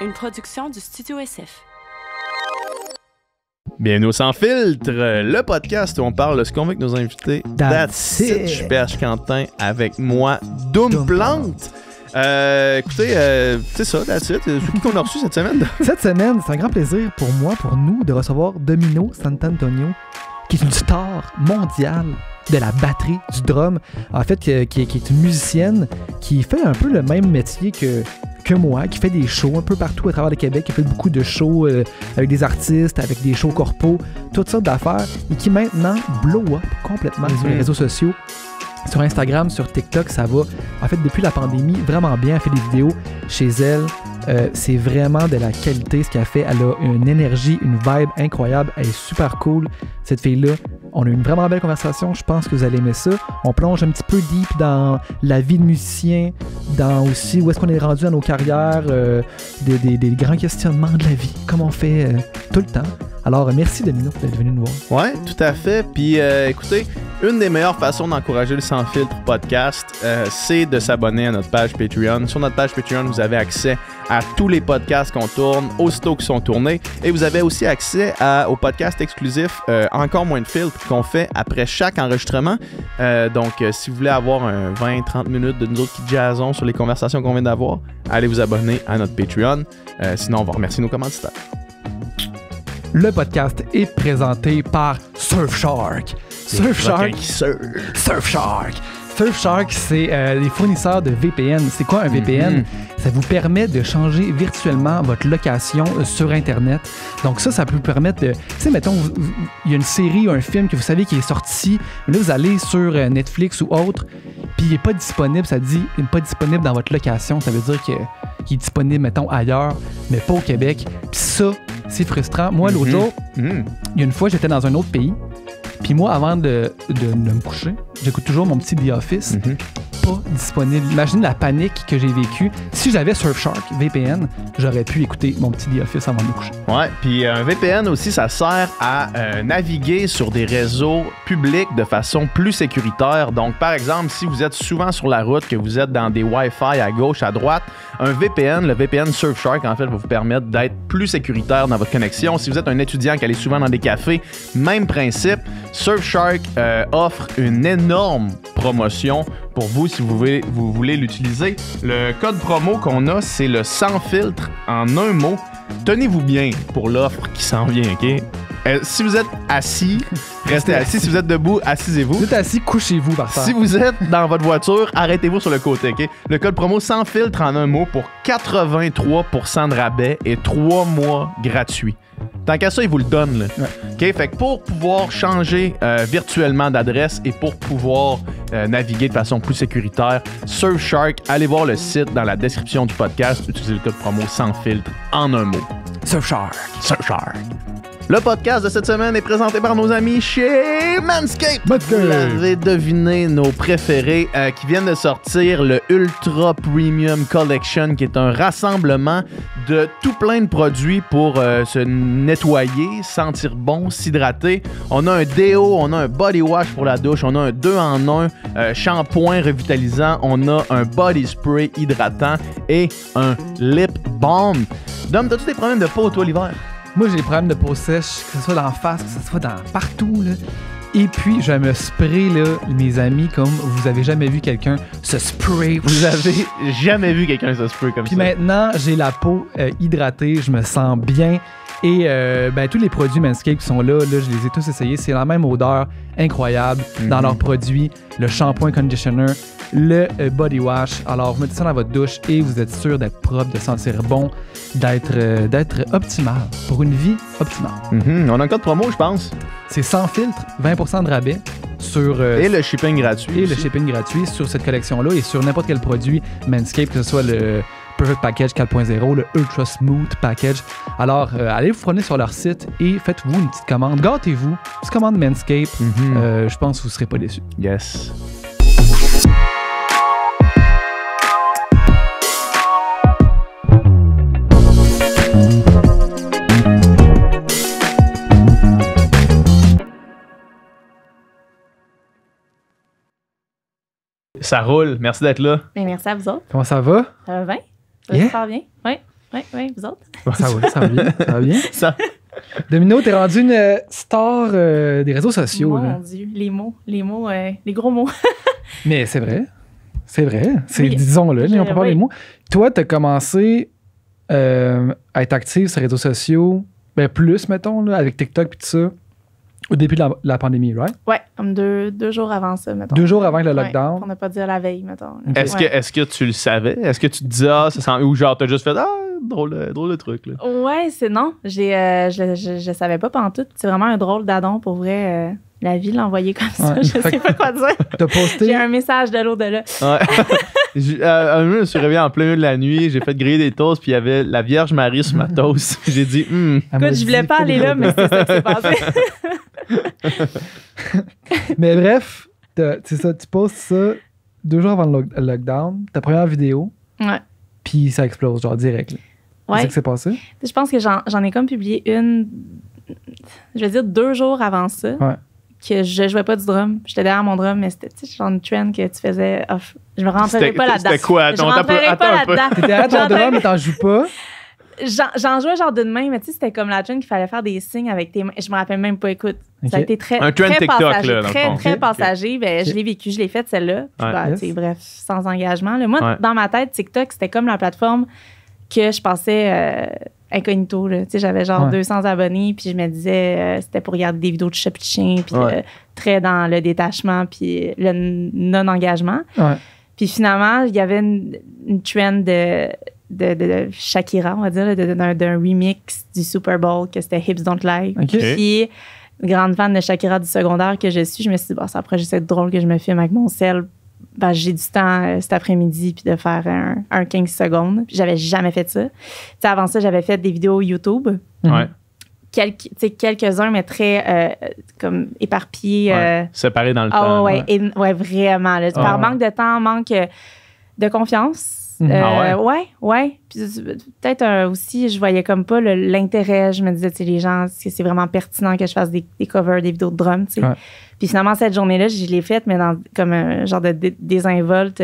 une production du Studio SF. Bien au Sans Filtre, le podcast où on parle de ce qu'on veut que nos invités. That's, it. Je suis PH Quentin avec moi, Doom, Plante. Euh, écoutez, euh, c'est ça, that's it. Euh, c'est qu'on a reçu cette semaine? cette semaine, c'est un grand plaisir pour moi, pour nous, de recevoir Domino Sant'Antonio, qui est une star mondiale de la batterie, du drum. En fait, qui est une musicienne qui fait un peu le même métier que que moi, qui fait des shows un peu partout à travers le Québec, qui fait beaucoup de shows euh, avec des artistes, avec des shows corpo, toutes sortes d'affaires, et qui maintenant blow up complètement sur les mhm. réseaux sociaux. Sur Instagram, sur TikTok, ça va. En fait, depuis la pandémie, vraiment bien. Elle fait des vidéos chez elle. Euh, c'est vraiment de la qualité ce qu'elle fait. Elle a une énergie, une vibe incroyable. Elle est super cool, cette fille-là on a eu une vraiment belle conversation. Je pense que vous allez aimer ça. On plonge un petit peu deep dans la vie de musicien, dans aussi où est-ce qu'on est rendu à nos carrières, euh, des, grands questionnements de la vie, comme on fait euh, tout le temps. Alors, merci de d'être venu nous voir. Ouais, tout à fait. Puis euh, écoutez, une des meilleures façons d'encourager le Sans Filtre podcast, c'est de s'abonner à notre page Patreon. Sur notre page Patreon, vous avez accès à tous les podcasts qu'on tourne, aussitôt qu'ils sont tournés. Et vous avez aussi accès à, aux podcasts exclusifs Encore moins de filtres, qu'on fait après chaque enregistrement. Euh, donc, euh, si vous voulez avoir un 20-30 minutes de nous autres qui jazzons sur les conversations qu'on vient d'avoir, allez vous abonner à notre Patreon. Euh, sinon, on va remercier nos commanditaires. Le podcast est présenté par Surfshark. Surfshark. Surfshark. Surfshark, c'est euh, les fournisseurs de VPN. C'est quoi un mhm. VPN? Ça vous permet de changer virtuellement votre location euh, sur Internet. Donc ça, ça peut vous permettre de... Tu sais, mettons, il y a une série ou un film que vous savez qui est sorti. Là, vous allez sur euh, Netflix ou autre, puis il n'est pas disponible. Ça dit, il n'est pas disponible dans votre location. Ça veut dire qu'il est disponible, mettons, ailleurs, mais pas au Québec. Puis ça, c'est frustrant. Moi, l'autre mhm. jour, mhm. il y a une fois, j'étais dans un autre pays. Puis moi, avant de, de, me coucher, j'écoute toujours mon petit The Office. Mhm. Pas disponible. Imagine la panique que j'ai vécue. Si j'avais Surfshark VPN, j'aurais pu écouter mon petit The Office avant de me coucher. Ouais, puis euh, un VPN aussi, ça sert à euh, naviguer sur des réseaux publics de façon plus sécuritaire. Donc, par exemple, si vous êtes souvent sur la route, que vous êtes dans des Wi-Fi à gauche, à droite, un VPN, le VPN Surfshark, en fait, va vous permettre d'être plus sécuritaire dans votre connexion. Si vous êtes un étudiant qui allez souvent dans des cafés, même principe. Surfshark euh, offre une énorme promotion pour vous si vous voulez, vous voulez l'utiliser. Le code promo qu'on a, c'est le sans filtre en un mot. Tenez-vous bien pour l'offre qui s'en vient, OK? Euh, si vous êtes assis, restez assis. Si vous êtes debout, assisez-vous. Si vous êtes assis, couchez-vous par Si vous êtes dans votre voiture, arrêtez-vous sur le côté, OK? Le code promo sans filtre en un mot pour 83% de rabais et 3 mois gratuits. Tant qu'à ça, ils vous le donnent. Là. OK? Fait que pour pouvoir changer euh, virtuellement d'adresse et pour pouvoir euh, naviguer de façon plus sécuritaire, Surfshark, allez voir le site dans la description du podcast. Utilisez le code promo sans filtre en un mot. Surfshark. Surfshark. Le podcast de cette semaine est présenté par nos amis chez Manscaped. Vous avez deviné, nos préférés euh, qui viennent de sortir le Ultra Premium Collection, qui est un rassemblement de tout plein de produits pour euh, se nettoyer, sentir bon, s'hydrater. On a un déo, on a un body wash pour la douche, on a un 2 en 1 euh, shampoing revitalisant, on a un body spray hydratant et un lip balm. Dom, as tu des problèmes de peau toi l'hiver? Moi, j'ai des problèmes de peau sèche, que ce soit dans la face, que ce soit dans partout. Là. Et puis, je me spray, là, mes amis, comme vous avez jamais vu quelqu'un se spray. Vous avez jamais vu quelqu'un se spray comme ça. Puis maintenant, j'ai la peau euh, hydratée, je me sens bien. Et euh, ben, tous les produits Manscaped sont là, là, je les ai tous essayés. C'est la même odeur incroyable dans mhm. leurs produits. Le shampoing conditioner, le euh, body wash. Alors, mettez ça dans votre douche et vous êtes sûr d'être propre, de sentir bon, d'être euh, d'être optimal pour une vie optimale. Mhm. On a encore trois promo, je pense. C'est sans filtre, 20 de rabais. Sur, et le shipping gratuit. Et le shipping gratuit sur cette collection-là et sur n'importe quel produit Manscaped, que ce soit le, le Package 4.0, le Ultra Smooth Package. Alors, euh, allez vous prenez sur leur site et faites-vous une petite commande. Gâtez-vous. Petite commande Manscape. Mm-hmm. Euh, je pense que vous ne serez pas déçus. Yes. Ça roule. Merci d'être là. Ben, merci à vous autres. Comment ça va? Ça va bien. Euh, ça va bien? Oui, oui, oui, vous autres? ça, va, ça va bien. Ça va bien. Domino, t'es rendu une euh, star euh, des réseaux sociaux. Mon Dieu, les mots, les mots, les gros mots. Mais c'est vrai. C'est vrai. C'est, disons-le, on peut pas oui. les mots. Toi, t'as commencé à être active sur les réseaux sociaux, ben plus, mettons, là, avec TikTok et tout ça. Au début de la, pandémie, right? Oui, comme deux, deux, jours avant ça, mettons. Deux jours avant le lockdown. On pour ne pas dire la veille, mettons. Est-ce que, est que tu le savais? Est-ce que tu te disais, ah, ça sent. Ou genre, t'as juste fait, ah, drôle, euh, drôle de truc, là. Ouais, c'est non. J'ai, euh, je, ne savais pas pendant tout. C'est vraiment un drôle d'adon pour vrai. Euh, la vie l'envoyer comme ça, je ne sais pas quoi dire. T'as posté? J'ai un message de l'au-delà. là. un je me suis réveillé en plein milieu de la nuit, j'ai fait griller des toasts, puis il y avait la Vierge Marie sur ma toast. j'ai dit, hum. Écoute, je voulais pas aller là, mais c'est ça qui s'est passé. Mais bref, c'est ça, tu postes ça deux jours avant le lockdown, ta première vidéo. Puis ça explose, genre direct. C'est ça que c'est passé? Je pense que j'en ai comme publié une, je vais dire deux jours avant ça. Que je jouais pas du drum. J'étais derrière mon drum, mais c'était genre une trend que tu faisais off. Je me rentrais pas là-dedans. C'était quoi? Attends, je Tu pas là-dedans. T'étais derrière ton drum, mais t'en joues pas. J'en jouais genre d'une main, mais tu sais, c'était comme la jeune qu'il fallait faire des signes avec tes mains. Je me rappelle même pas, écoute. Ça a été très, Un très passager. très, très passager. Ben, Je l'ai vécu, je l'ai faite, celle-là. Bah, bref, sans engagement. le Moi, dans ma tête, TikTok, c'était comme la plateforme que je pensais euh, Tu sais, J'avais genre 200 abonnés, puis je me disais, euh, c'était pour regarder des vidéos de chat puis euh, très dans le détachement, puis le non-engagement. Puis finalement, il y avait une, une trend de de, Shakira, on va dire, d'un remix du Super Bowl que c'était Hips Don't Lie. Puis, grande fan de Shakira du secondaire que je suis, je me suis dit, bon, bah, ça après juste drôle que je me filme avec mon sel. Bah, j'ai du temps euh, cet après-midi puis de faire un, 15 secondes. J'avais jamais fait ça. avant ça, j'avais fait des vidéos YouTube. Quelques, uns mais très euh, comme éparpillés. Euh, Séparés dans le ah temps. Ouais, ouais. ouais vraiment. Ah par manque de temps, manque de confiance Mm. Euh, ah ouais? ouais, euh, peut-être euh, aussi, je voyais comme pas l'intérêt. Je me disais, tu les gens, est-ce que c'est vraiment pertinent que je fasse des, covers, des vidéos de drums, tu sais. Puis finalement, cette journée-là, je l'ai faite, mais dans comme un genre de désinvolte.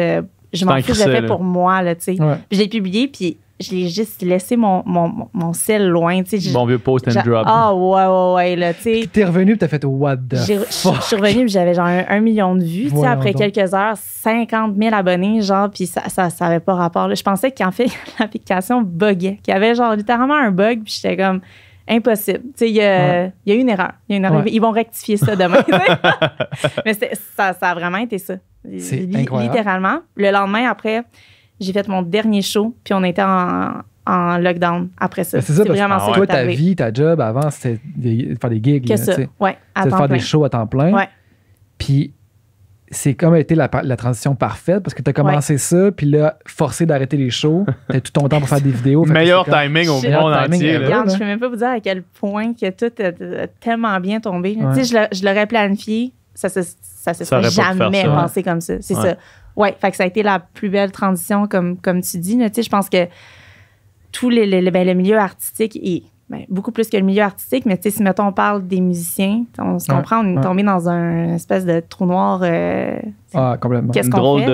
je m'en fous, je l'ai fait pour moi, là, tu sais. j'ai publié, puis je l'ai juste laissé mon, mon, sel loin. Mon vieux post and drop. Ah ouais, ouais, ouais. Là, Puis t'es revenu et t'as fait what the fuck. Je suis revenue j'avais genre un, million de vues. après quelques heures, 50 000 abonnés, genre, puis ça n'avait ça, pas rapport. Je pensais qu'en fait, l'application buguait, qu'il y avait genre littéralement un bug, puis j'étais comme impossible. Il y, y, a une erreur. une erreur. Ils vont rectifier ça demain. Mais ça, ça a vraiment été ça. C'est Littéralement. Le lendemain, après, j'ai fait mon dernier show, puis on était en, en lockdown après ça. C'est ça, parce vraiment que toi, ta vie, ta job avant, c'était de faire des gigs. Que ça, ouais, de faire des shows à temps plein. Ouais. Puis c'est comme été la, transition parfaite parce que tu as commencé ça, puis là, forcé d'arrêter les shows, tu as tout ton temps pour faire des vidéos. Meilleur timing au monde entier. Regarde, je peux même pas vous dire à quel point que tout a, tellement bien tombé. Tu sais, je l'aurais planifié, ça se ça, ça, ça, jamais pensé comme ça. C'est ça. Ouais, fait que ça a été la plus belle transition, comme, comme tu dis. Tu sais, je pense que tout les, ben, le milieu artistique est ben, beaucoup plus que le milieu artistique, mais si mettons on parle des musiciens, on se comprend, on est tombé dans un espèce de trou noir. Euh, ah, complètement. Qu'est-ce qu'on fait?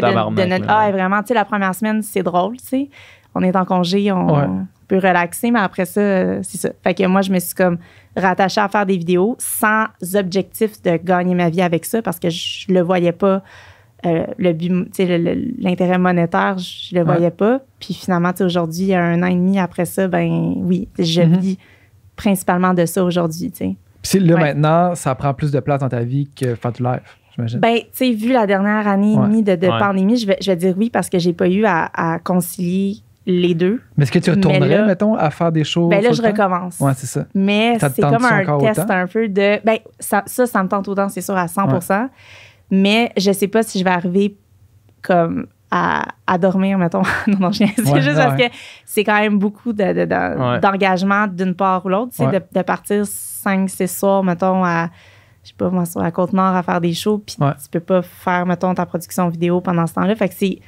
de de, notre... Ah, vraiment, tu sais, la première semaine, c'est drôle, tu sais. On est en congé, on peut relaxer, mais après ça, euh, c'est ça. Fait que moi, je me suis comme rattachée à faire des vidéos sans objectif de gagner ma vie avec ça parce que je le voyais pas euh, l'intérêt monétaire, je le voyais pas. Puis finalement, aujourd'hui, il y a un an et demi après ça, ben oui, je mm-hmm. vis principalement de ça aujourd'hui. Puis là, maintenant, ça prend plus de place dans ta vie que faire je m'imagine Ben, tu sais, vu la dernière année et demie de, pandémie, je vais, je vais, dire oui parce que j'ai pas eu à, concilier les deux. Mais est-ce que tu retournerais, mettons, à faire des choses? Ben là, je recommence. Ouais, c'est ça. Mais c'est comme un test un peu de. Ben, ça, ça, me tente autant, c'est sûr, à 100 mais je sais pas si je vais arriver comme à, dormir, mettons. non, non, je... c'est juste parce que c'est quand même beaucoup d'engagement d'une part ou l'autre. c'est de, partir 5-6 soirs, mettons, à je sais pas moi, sur la Côte-Nord à faire des shows, puis tu peux pas faire, mettons, ta production vidéo pendant ce temps-là. Fait que c'est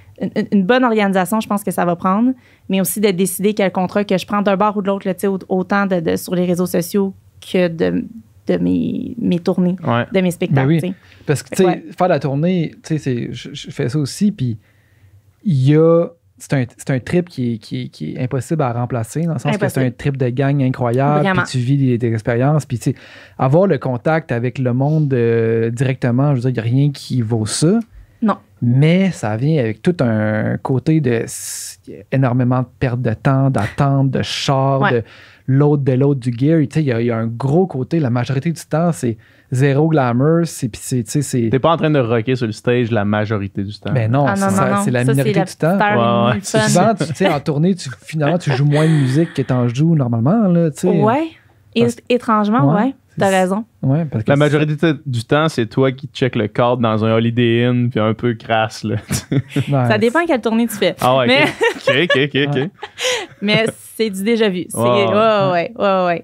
une, bonne organisation, je pense que ça va prendre, mais aussi de décider quel contrat que je prends d'un bord ou de l'autre, autant de, sur les réseaux sociaux que de, de mes, mes tournées, de mes spectacles. Ben Parce que, faire la tournée, tu sais, je, fais ça aussi, puis il y a. C'est un, trip qui est, qui, impossible à remplacer, dans le sens que c'est un trip de gang incroyable, puis tu vis des, expériences, puis avoir le contact avec le monde euh, directement, je veux dire, il n'y a rien qui vaut ça. Non. Mais ça vient avec tout un côté de énormément de perte de temps, d'attente, de char, de l'autre de l'autre du gear. Il y, a, un gros côté. La majorité du temps, c'est zéro glamour. C'est, c'est, T'es pas en train de rocker sur le stage la majorité du temps. Mais ben ah, non, c'est la minorité du temps. Souvent, en tournée, finalement, tu joues moins de musique que en joues normalement. Là, étrangement, ouais. T'as raison. parce que la majorité du temps, c'est toi qui check le cadre dans un Holiday Inn, puis un peu crasse. ça dépend quelle tournée tu fais. Ah mais... ok, ok, ok. mais c'est du déjà vu. Ouais, ouais, ouais,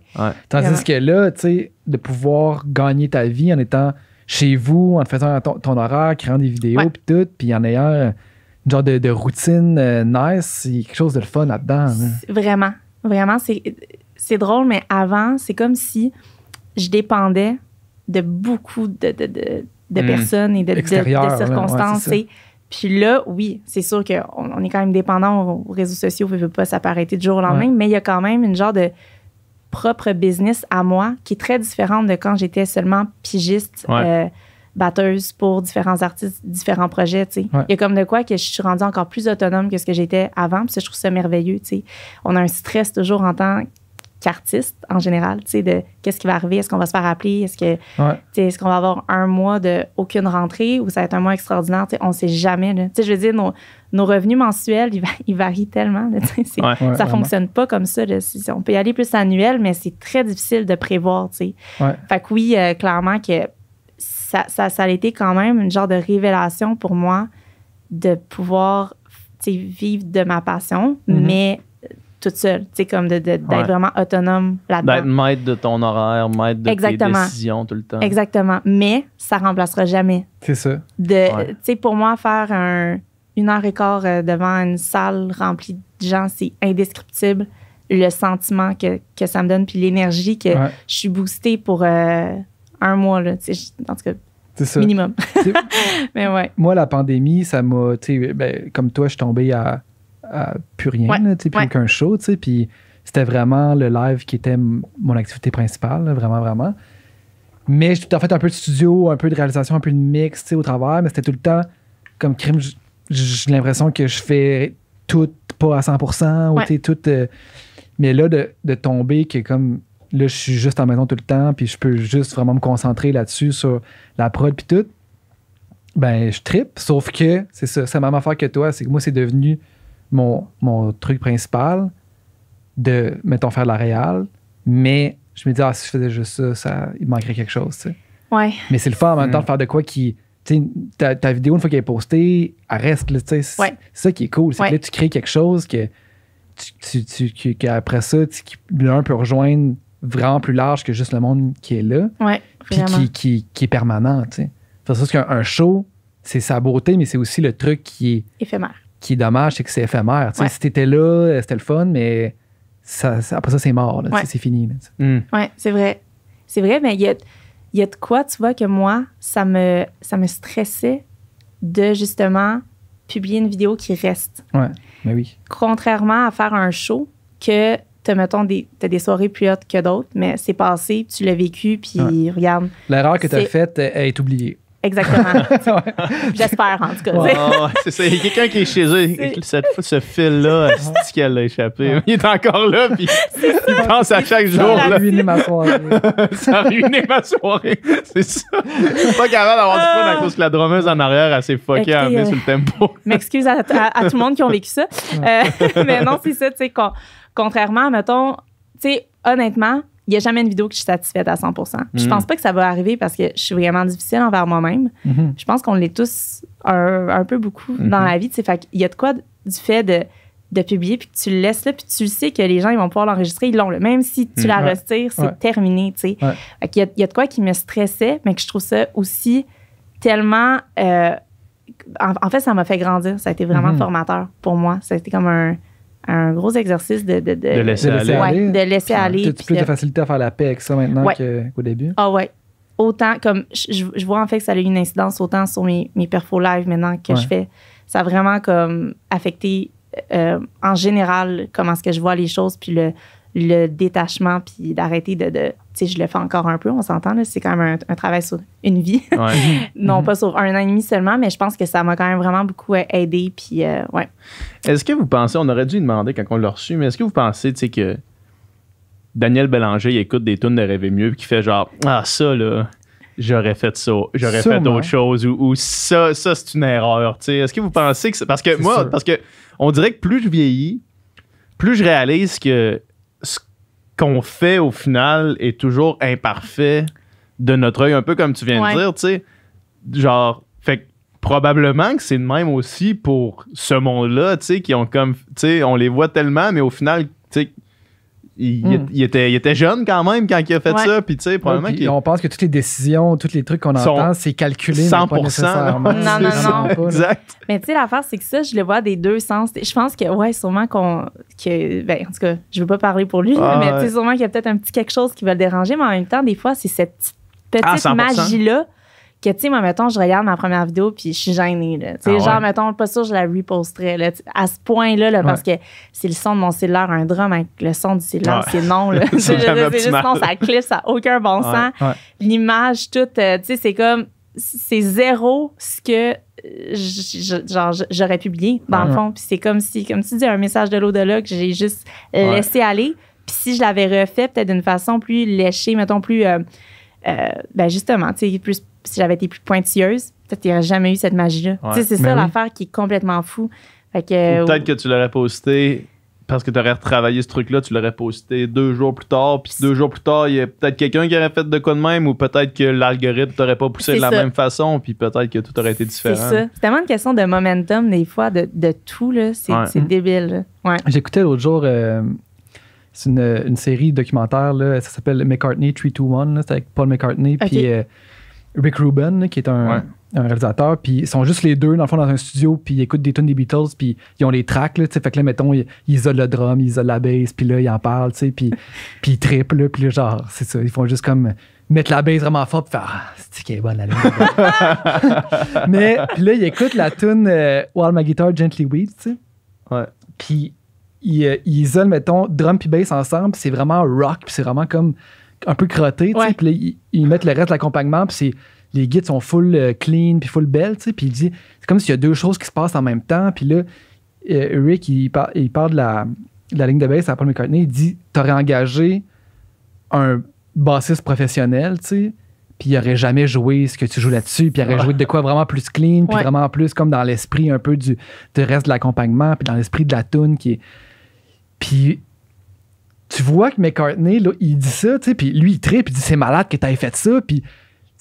Tandis que là, tu sais, de pouvoir gagner ta vie en étant chez vous, en faisant ton, horaire, créant des vidéos, puis tout, puis en ayant euh, une genre de, routine euh, nice, c'est quelque chose de fun là-dedans. Vraiment, vraiment, c'est, c'est drôle, mais avant, c'est comme si je dépendais de beaucoup de, hmm. personnes et de, circonstances. Et puis là, oui, c'est sûr qu'on on est quand même dépendant aux réseaux sociaux, on ne peut pas s'arrêter du jour au lendemain, mais il y a quand même une genre de propre business à moi qui est très différente de quand j'étais seulement pigiste, euh, batteuse pour différents artistes, différents projets. Il y a comme de quoi que je suis rendue encore plus autonome que ce que j'étais avant, puis ça, je trouve ça merveilleux. On a un stress toujours en tant que qu'artiste en général, tu sais, de qu'est-ce qui va arriver, est-ce qu'on va se faire appeler, est-ce que, ce qu'on va avoir un mois de aucune rentrée ou ça va être un mois extraordinaire, tu sais, on sait jamais, Tu sais, je veux dire, nos, revenus mensuels, ils, varient tellement, ça fonctionne pas comme ça, on peut y aller plus annuel, mais c'est très difficile de prévoir, tu sais. Fait que oui, euh, clairement que ça, ça, a été quand même une genre de révélation pour moi de pouvoir, tu sais, vivre de ma passion, mm-hmm. mais toute seule. Tu sais, comme d'être vraiment autonome là-dedans. D'être maître de ton horaire, maître de tes décisions tout le temps. Exactement. Mais ça remplacera jamais. C'est ça. De, Tu sais, pour moi, faire une heure et quart euh, devant une salle remplie de gens, c'est indescriptible le sentiment que, ça me donne, puis l'énergie que je suis boostée pour euh, un mois, là, tu sais, en tout cas. Minimum. Mais ouais. Moi, la pandémie, ça m'a. Ben, comme toi, je suis tombée à, plus rien, plus qu'un show, puis c'était vraiment le live qui était mon activité principale, vraiment, vraiment. Mais j'ai tout en fait un peu de studio, un peu de réalisation, un peu de mix, au travers, mais c'était tout le temps comme crime, j'ai l'impression que je fais tout pas à 100%, ou tu tout... Euh, mais là, de, de tomber que comme là, je suis juste en maison tout le temps, puis je peux juste vraiment me concentrer là-dessus, sur la prod, puis tout, ben, je tripe. Sauf que, c'est ça, c'est la même affaire que toi, c'est que moi, c'est devenu mon, mon truc principal de, mettons, faire de la réal, mais je me dis, ah, si je faisais juste ça, ça il manquerait quelque chose, tu Ouais. Mais c'est le fun en même temps de mm. faire de quoi qui. Ta, ta vidéo, une fois qu'elle est postée, elle reste. tu sais c'est ça qui est cool. C'est que là, tu crées quelque chose que tu, tu, qu'après ça, l'un peut rejoindre vraiment plus large que juste le monde qui est là. Puis qui, qui, qui, est permanent. ça Parce qu'un un show, c'est sa beauté, mais c'est aussi le truc qui est. éphémère qui est dommage, c'est que c'est éphémère. Si t'étais là, c'était le fun, mais après ça, c'est mort. C'est fini. Hmm. Oui, c'est vrai. C'est vrai, mais il y a, de quoi, tu vois, que moi, ça me, ça me stressait de justement publier une vidéo qui reste. Ouais, mais oui. Contrairement à faire un show que te mettons des, as des soirées plus hautes que d'autres, mais c'est passé, tu l'as vécu, puis regarde. L'erreur que tu as faite est oubliée. Exactement. J'espère, en tout cas. c'est ça. Il y a quelqu'un qui est chez eux. Cette, ce fil-là, c'est qu'elle a échappé. Il est encore là, puis il ça. pense à chaque jour. Ça a ruiné ma soirée. ça a ruiné ma soirée. C'est ça. pas capable d'avoir du fun à ah. cause que la dromeuse en arrière, elle s'est fuckée à amener sur le euh, tempo. M'excuse à, à, tout le monde qui ont vécu ça. Euh, mais non, c'est ça. Tu sais, contrairement, mettons, tu sais, honnêtement, il n'y a jamais une vidéo que je suis satisfaite à 100 Je mm. pense pas que ça va arriver parce que je suis vraiment difficile envers moi-même. Mm-hmm. Je pense qu'on l'est tous un, peu beaucoup mm-hmm. dans la vie. Fait il y a de quoi du fait de, publier, puis que tu le laisses là, puis tu sais que les gens ils vont pouvoir l'enregistrer, ils l'ont le Même si tu la mm, retires, c'est terminé. Il y, a, y, a de quoi qui me stressait, mais que je trouve ça aussi tellement. Euh, en, en, fait, ça m'a fait grandir. Ça a été vraiment mm-hmm. formateur pour moi. Ça a été comme un un gros exercice de, de, laisser, de laisser aller. C'est plus de facilité à faire la paix avec ça maintenant qu'au début? Ah ouais. Autant, comme je, vois en fait que ça a eu une incidence autant sur mes, mes perfos live maintenant que je fais. Ça a vraiment comme affecté euh, en général comment est-ce que je vois les choses puis le, le détachement puis d'arrêter de, tu sais je le fais encore un peu on s'entend c'est quand même un, travail sur une vie non mm-hmm. pas sur un an et demi seulement mais je pense que ça m'a quand même vraiment beaucoup euh, aidé puis euh, ouais est-ce que vous pensez on aurait dû demander quand on l'a reçu mais est-ce que vous pensez tu sais que Daniel Bélanger il écoute des tunes de rêver mieux puis qui fait genre ah ça là j'aurais fait ça, j'aurais fait autre chose ou, ça, ça c'est une erreur. tu sais, Est-ce que vous pensez que c'est. Parce que moi, parce que on dirait que plus je vieillis, plus je réalise que qu'on fait au final est toujours imparfait de notre œil, un peu comme tu viens de dire, tu sais. Genre, fait probablement que c'est de même aussi pour ce monde-là, tu sais, qui ont comme, tu sais, on les voit tellement, mais au final, tu sais, Hmm. il, était, jeune quand même quand il a fait ça. Puis, tu sais, probablement On pense que toutes les décisions, tous les trucs qu'on entend, c'est calculé. 100 mais Non, non, non. exact. Mais tu sais, l'affaire, c'est que ça, je le vois des deux sens. Je pense que, ouais, sûrement qu'on. Que, ben, en tout cas, je veux pas parler pour lui, ah, mais tu sûrement qu'il y a peut-être un petit quelque chose qui va le déranger, mais en même temps, des fois, c'est cette petite, ah, magie-là que, tu sais, moi, mettons, je regarde ma première vidéo, puis je suis gênée, là. Tu sais, ah genre, mettons, pas sûr, je la reposterais, là, à ce point-là, là, parce que c'est le son de mon cellulaire, un drum le son du cellulaire, c'est non, là. c'est juste non, ça clip, ça n'a aucun bon sens. L'image, tout, euh, tu sais, c'est comme, c'est zéro ce que euh, j'aurais publié, dans le fond. Puis c'est comme si, comme tu dis, un message de l'au-delà que j'ai juste euh, laissé aller. Puis si je l'avais refait, peut-être d'une façon plus léchée, mettons, plus. ben justement, tu sais, plus si j'avais été plus pointilleuse, peut-être qu'il n'y aurait jamais eu cette magie-là. sais, C'est ben ça l'affaire qui est complètement fou. que, peut-être euh, que tu l'aurais posté parce que tu aurais retravaillé ce truc-là, tu l'aurais posté deux jours plus tard, puis deux jours plus tard, il y a peut-être quelqu'un qui aurait fait de quoi de même, ou peut-être que l'algorithme t'aurait pas poussé de la même façon, puis peut-être que tout aurait été différent. C'est ça. C'est tellement une question de momentum, des fois, de, tout, là. C'est, débile. J'écoutais l'autre jour, euh, c'est une, série documentaire, là, ça s'appelle McCartney 321, c'est avec Paul McCartney, puis. Euh, Rick Rubin, qui est un, réalisateur, puis ils sont juste les deux, dans le fond, dans un studio, puis ils écoutent des tunes des Beatles, puis ils ont les tracks, là, fait que là, mettons, ils, isolent le drum, ils isolent la bass, puis là, ils en parlent, tu puis, puis ils triplent, puis genre, c'est ça, ils font juste comme mettre la bass vraiment fort, puis faire Ah, c'est qui est bonne la ligne. Mais puis là, ils écoutent la tune euh, While My Guitar Gently Weeds, tu sais. Ouais. Puis euh, ils isolent, mettons, drum puis bass ensemble, c'est vraiment rock, puis c'est vraiment comme un peu crotté, puis ils, ils, mettent le reste de l'accompagnement, puis c'est les guides sont full euh, clean, puis full belle, tu sais, puis il dit, c'est comme s'il y a deux choses qui se passent en même temps, puis là, Eric euh, il, il, parle de la, de la ligne de bass à Paul McCartney, il dit, t'aurais engagé un bassiste professionnel, tu sais, puis il aurait jamais joué ce que tu joues là-dessus, puis il aurait ah. joué de quoi vraiment plus clean, puis vraiment plus comme dans l'esprit un peu du, reste de l'accompagnement, puis dans l'esprit de la tune qui est... Puis tu vois que McCartney, là, il dit ça, tu sais, puis lui, il tripe, il dit c'est malade que t'aies fait ça, puis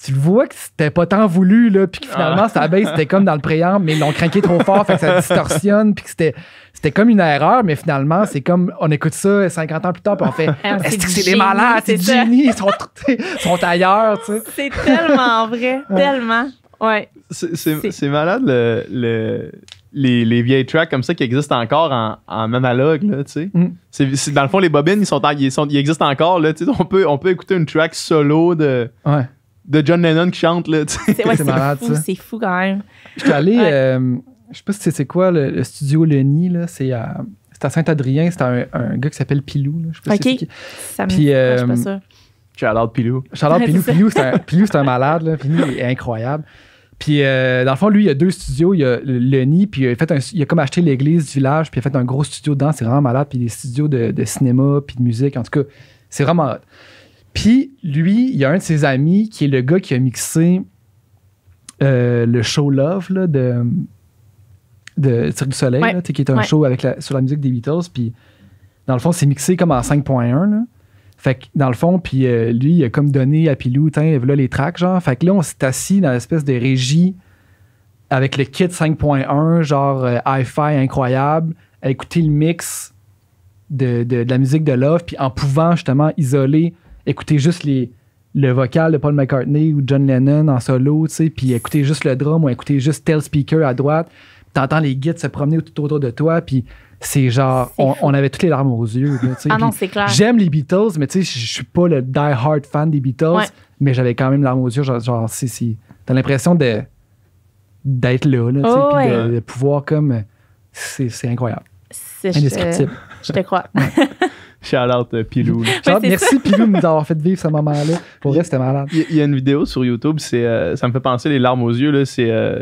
tu vois que c'était pas tant voulu, là, puis que ah. finalement, sa baisse, c'était comme dans le préambule, mais ils l'ont craqué trop fort, fait que ça distorsionne, puis que c'était, c'était comme une erreur, mais finalement, c'est comme, on écoute ça 50 ans plus tard, puis on fait, ah, est-ce que c'est des malades, c'est des génies, ils sont, ailleurs, tu sais. C'est tellement vrai, tellement, ouais. C'est, malade, le les, vieilles tracks comme ça qui existent encore en, en analogue, là, tu sais. Mm. C'est, dans le fond, les bobines, ils, sont, existent encore, là, tu sais. On peut, on peut écouter une track solo de, John Lennon qui chante, C'est, fou, quand même. Je suis allé, euh, je ne sais pas si c'est quoi, le, le studio Lenny, là, c'est à, à Saint-Adrien, c'est un, gars qui s'appelle Pilou, là, je sais pas c'est ça me... Puis, je suis pas Pilou. Pilou. c'est un, Pilou, c'est un malade. Là. Pilou est incroyable. Puis, euh, dans le fond, lui, il y a deux studios. Il y a le puis il a, fait un, il a comme acheté l'église du village, puis il a fait un gros studio dedans. C'est vraiment malade. Puis des studios de, cinéma, puis de musique. En tout cas, c'est vraiment. Puis, lui, il y a un de ses amis qui est le gars qui a mixé euh, le show Love là, de, de du Soleil, qui est un show avec sur la musique des Beatles. Puis, dans le fond, c'est mixé comme en 5.1. Fait que dans le fond, puis euh, lui, il a comme donné à Pilou, tiens, les tracks, genre. Fait que là, on s'est assis dans l'espèce de régie avec le kit 5.1, genre euh, hi-fi incroyable, à écouter le mix de, la musique de Love, puis en pouvant justement isoler, écouter juste les, le vocal de Paul McCartney ou John Lennon en solo, tu sais, puis écouter juste le drum ou écouter juste tel speaker à droite, t'entends les guides se promener tout autour de toi, puis c'est genre, on, avait toutes les larmes aux yeux. ah non, c'est clair. J'aime les Beatles, mais tu sais, je suis pas le die-hard fan des Beatles, mais j'avais quand même larmes aux yeux. Genre, genre si, si. T'as l'impression de, d'être là, là oh, ouais. de, de, pouvoir comme. C'est, c'est incroyable. C'est Indescriptible. Je, te crois. Shout-out euh, Pilou. merci Pilou de nous avoir fait vivre ce moment-là. Pour vrai, c'était malade. Il y, a une vidéo sur YouTube, c'est, euh, ça me fait penser les larmes aux yeux. Là, c'est. Euh,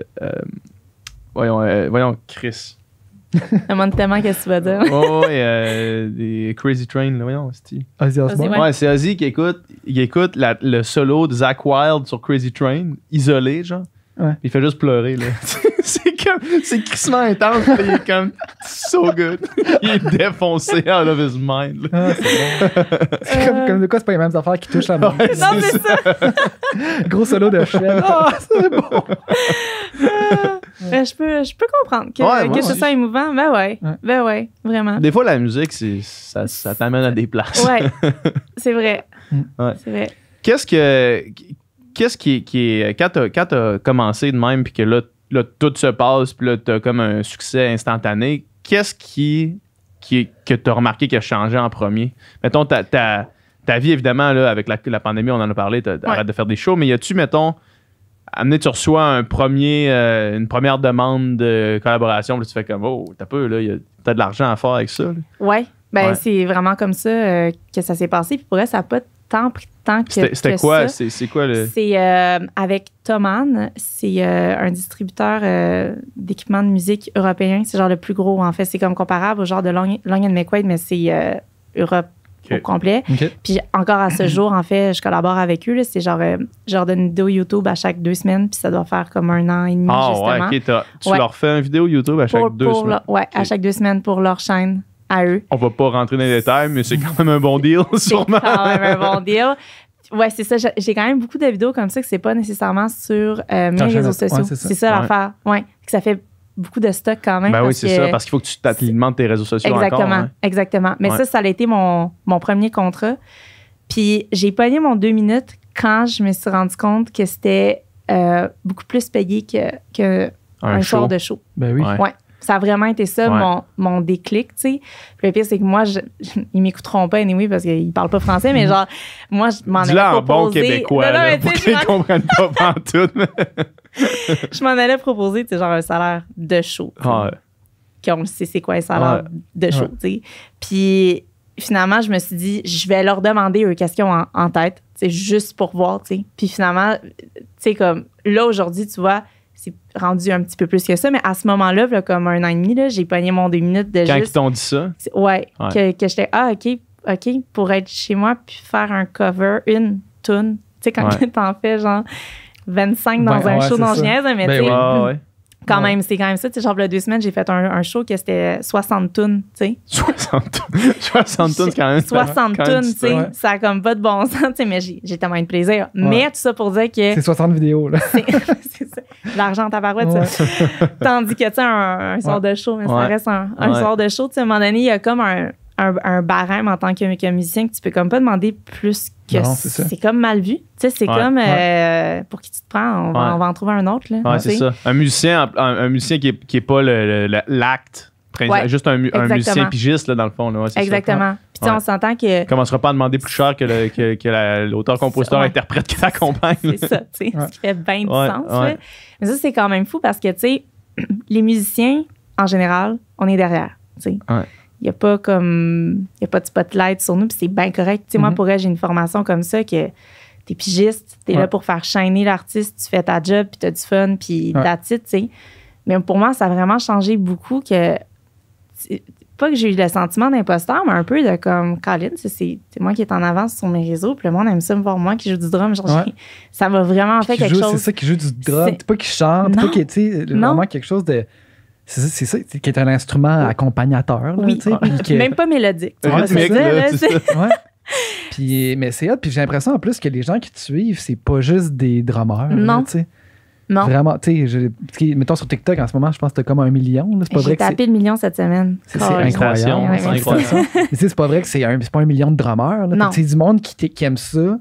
voyons, voyons, Chris. Demande tellement qu'est-ce que tu vas dire. oh, des Crazy Train, là, voyons, c'est Ozzy Ouais, c'est Ozzy qui écoute, écoute le solo de Zach Wilde sur Crazy Train, isolé, genre. Ouais. Il fait juste pleurer, là. c'est comme, c'est crissement intense, mais il est comme, so good. il est défoncé out of his mind. Ah, c'est bon. Euh. comme, comme de quoi, c'est pas les mêmes affaires qui touchent la main. non, mais ça. Gros solo de chien. Ah, c'est bon. Euh, je, peux, je peux comprendre que, ouais, que ce émouvant. Ben ouais, Ben ouais, vraiment. Des fois, la musique, c'est, ça, ça t'amène à des places. ouais. C'est vrai. Mm. C'est vrai. Qu'est-ce que. Qu'est-ce qui, qui est. Quand t'as, quand t'as commencé de même, puis que là, là, tout se passe, puis là, t'as comme un succès instantané. Qu'est-ce qui, qui que remarqué qui a changé en premier? Mettons, ta, vie, évidemment, là, avec la, la, pandémie, on en a parlé, tu de faire des shows, mais y a-tu, mettons, amené tu reçois un premier, euh, une première demande de collaboration, puis tu fais comme, oh, t'as peu, là, y a, t'as de l'argent à faire avec ça. Oui, Ouais. Ben, c'est vraiment comme ça euh, que ça s'est passé. Puis pour ça n'a pas tant que. C'était quoi? C'est quoi le. C'est euh, avec Toman, c'est euh, un distributeur euh, d'équipements de musique européen. C'est genre le plus gros, en fait. C'est comme comparable au genre de Long, and McQuaid, mais c'est Europe au complet. Puis encore à ce jour, en fait, je collabore avec eux. C'est genre, je leur donne une vidéo YouTube à chaque deux semaines, puis ça doit faire comme un an et demi, ah, Ouais, tu leur fais une vidéo YouTube à chaque deux semaines. ouais, à chaque deux semaines pour leur chaîne à eux. On va pas rentrer dans les détails, mais c'est quand même un bon deal, sûrement. C'est quand même un bon deal. Ouais, c'est ça. J'ai quand même beaucoup de vidéos comme ça que c'est pas nécessairement sur euh, mes réseaux sociaux. c'est ça, l'affaire. Ça fait beaucoup de stock quand même. Ben oui, c'est ça, parce qu'il faut que tu t'alimentes tes réseaux sociaux exactement, encore. Exactement. Hein. Mais ça, ça a été mon, mon premier contrat. Puis j'ai pogné mon deux minutes quand je me suis rendu compte que c'était euh, beaucoup plus payé que, que un, de show. Ben oui. Ouais ça a vraiment été ça, mon, déclic, tu sais. le pire, c'est que moi, je, ils m'écouteront pas, oui parce qu'ils parlent pas français, mais mm-hmm. genre, moi, je m'en allais proposer... en bon québécois, pour comprennent pas tout. je m'en allais proposer, tu sais, genre un salaire de show. Ah ouais. Qu'on sait c'est quoi un salaire ah de chaud, tu sais. Puis finalement, je me suis dit, je vais leur demander eux qu'est-ce qu'ils ont en, en tête, tu sais, juste pour voir, tu sais. Puis finalement, tu sais, comme là, aujourd'hui, tu vois c'est rendu un petit peu plus que ça, mais à ce moment-là, comme un an et demi, j'ai pogné mon deux minutes de Quand ils t'ont dit ça? Ouais, que, j'étais, ah, OK, OK, pour être chez moi, puis faire un cover, une tune. Tu sais, quand tu t'en fais genre 25 dans ben, un show dans Genèse, mais ben, tu sais, quand même, c'est quand même ça. Tu sais, genre, il deux semaines, j'ai fait un, un show qui c'était 60 tonnes, tu sais. 60 tonnes, 60 tonnes, quand même. 60 tonnes, tu sais. Ça a comme pas de bon sens, tu sais, mais j'ai tellement de plaisir. Mais tout ça pour dire que. C'est 60 vidéos, là. c'est ça l'argent tabarouette. Ouais. Tandis que, tu sais, un, un, soir de show, mais ça reste un, sort soir de show. Tu sais, à un moment donné, il y a comme un, un barème en tant que, musicien que tu peux comme pas demander plus que c'est comme mal vu. Tu sais, c'est comme euh, pour qui tu te prends, on va, en trouver un autre. Là, c'est ça. Un musicien, un, musicien qui n'est qui est pas l'acte. Le, juste un, musicien pigiste, là, dans le fond. Là, exactement on s'entend que. Commencera pas à demander plus cher que, l'auteur, compositeur, interprète qui t'accompagne. C'est ça, tu sais, ce qui fait bien du sens. Mais ça, c'est quand même fou parce que, tu sais, les musiciens, en général, on est derrière, tu sais. Il n'y a pas comme. Il a pas de spotlight sur nous, puis c'est bien correct. Tu sais, moi, mm-hmm. pour j'ai une formation comme ça que es pigiste, es là pour faire shiner l'artiste, tu fais ta job, puis t'as du fun, puis t'as tu sais. Mais pour moi, ça a vraiment changé beaucoup que pas que j'ai eu le sentiment d'imposteur, mais un peu de comme, Colin, c'est moi qui est en avance sur mes réseaux, puis le monde aime ça me voir moi qui joue du drum. Genre, ça m'a vraiment fait quelque chose. C'est ça qui joue du drum, pas qui chante, pas qui, vraiment quelque chose de. C'est ça, qui est un instrument accompagnateur. Là, oui. Même pas mélodique. puis, mais c'est hot, puis j'ai l'impression en plus que les gens qui te suivent, c'est pas juste des drummers. Non. Non. Vraiment, tu sais, mettons sur TikTok en ce moment, je pense que t'as comme un million. C'est pas J'ai tapé le million cette semaine. C'est incroyable. c'est incroyable. c'est pas vrai que c'est pas un million de drummers. C'est du monde qui, qui aime ça,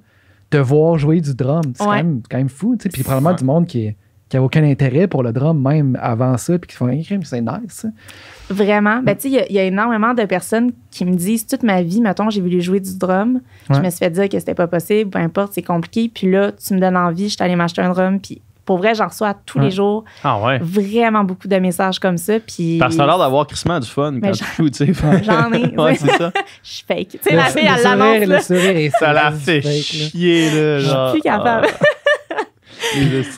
te voir jouer du drum. C'est quand, même, quand, fou. Puis probablement du monde qui a aucun intérêt pour le drum, même avant ça, puis qui font crime c'est nice. Vraiment. Ben, tu sais, il y, y, a énormément de personnes qui me disent toute ma vie, mettons, j'ai voulu jouer du drum. Je me suis fait dire que c'était pas possible, peu importe, c'est compliqué. Puis là, tu me donnes envie, je suis allé m'acheter un drum, puis pour vrai, j'en reçois tous les hein. jours. Ah ouais. Vraiment beaucoup de messages comme ça. Puis... Parce que ça a l'air d'avoir crissement du fun quand tu sais. J'en ai. ouais, c'est ça. Je suis fake. Tu sais, la fille, elle Le ça la fait chier, là. Je suis plus capable. Ah.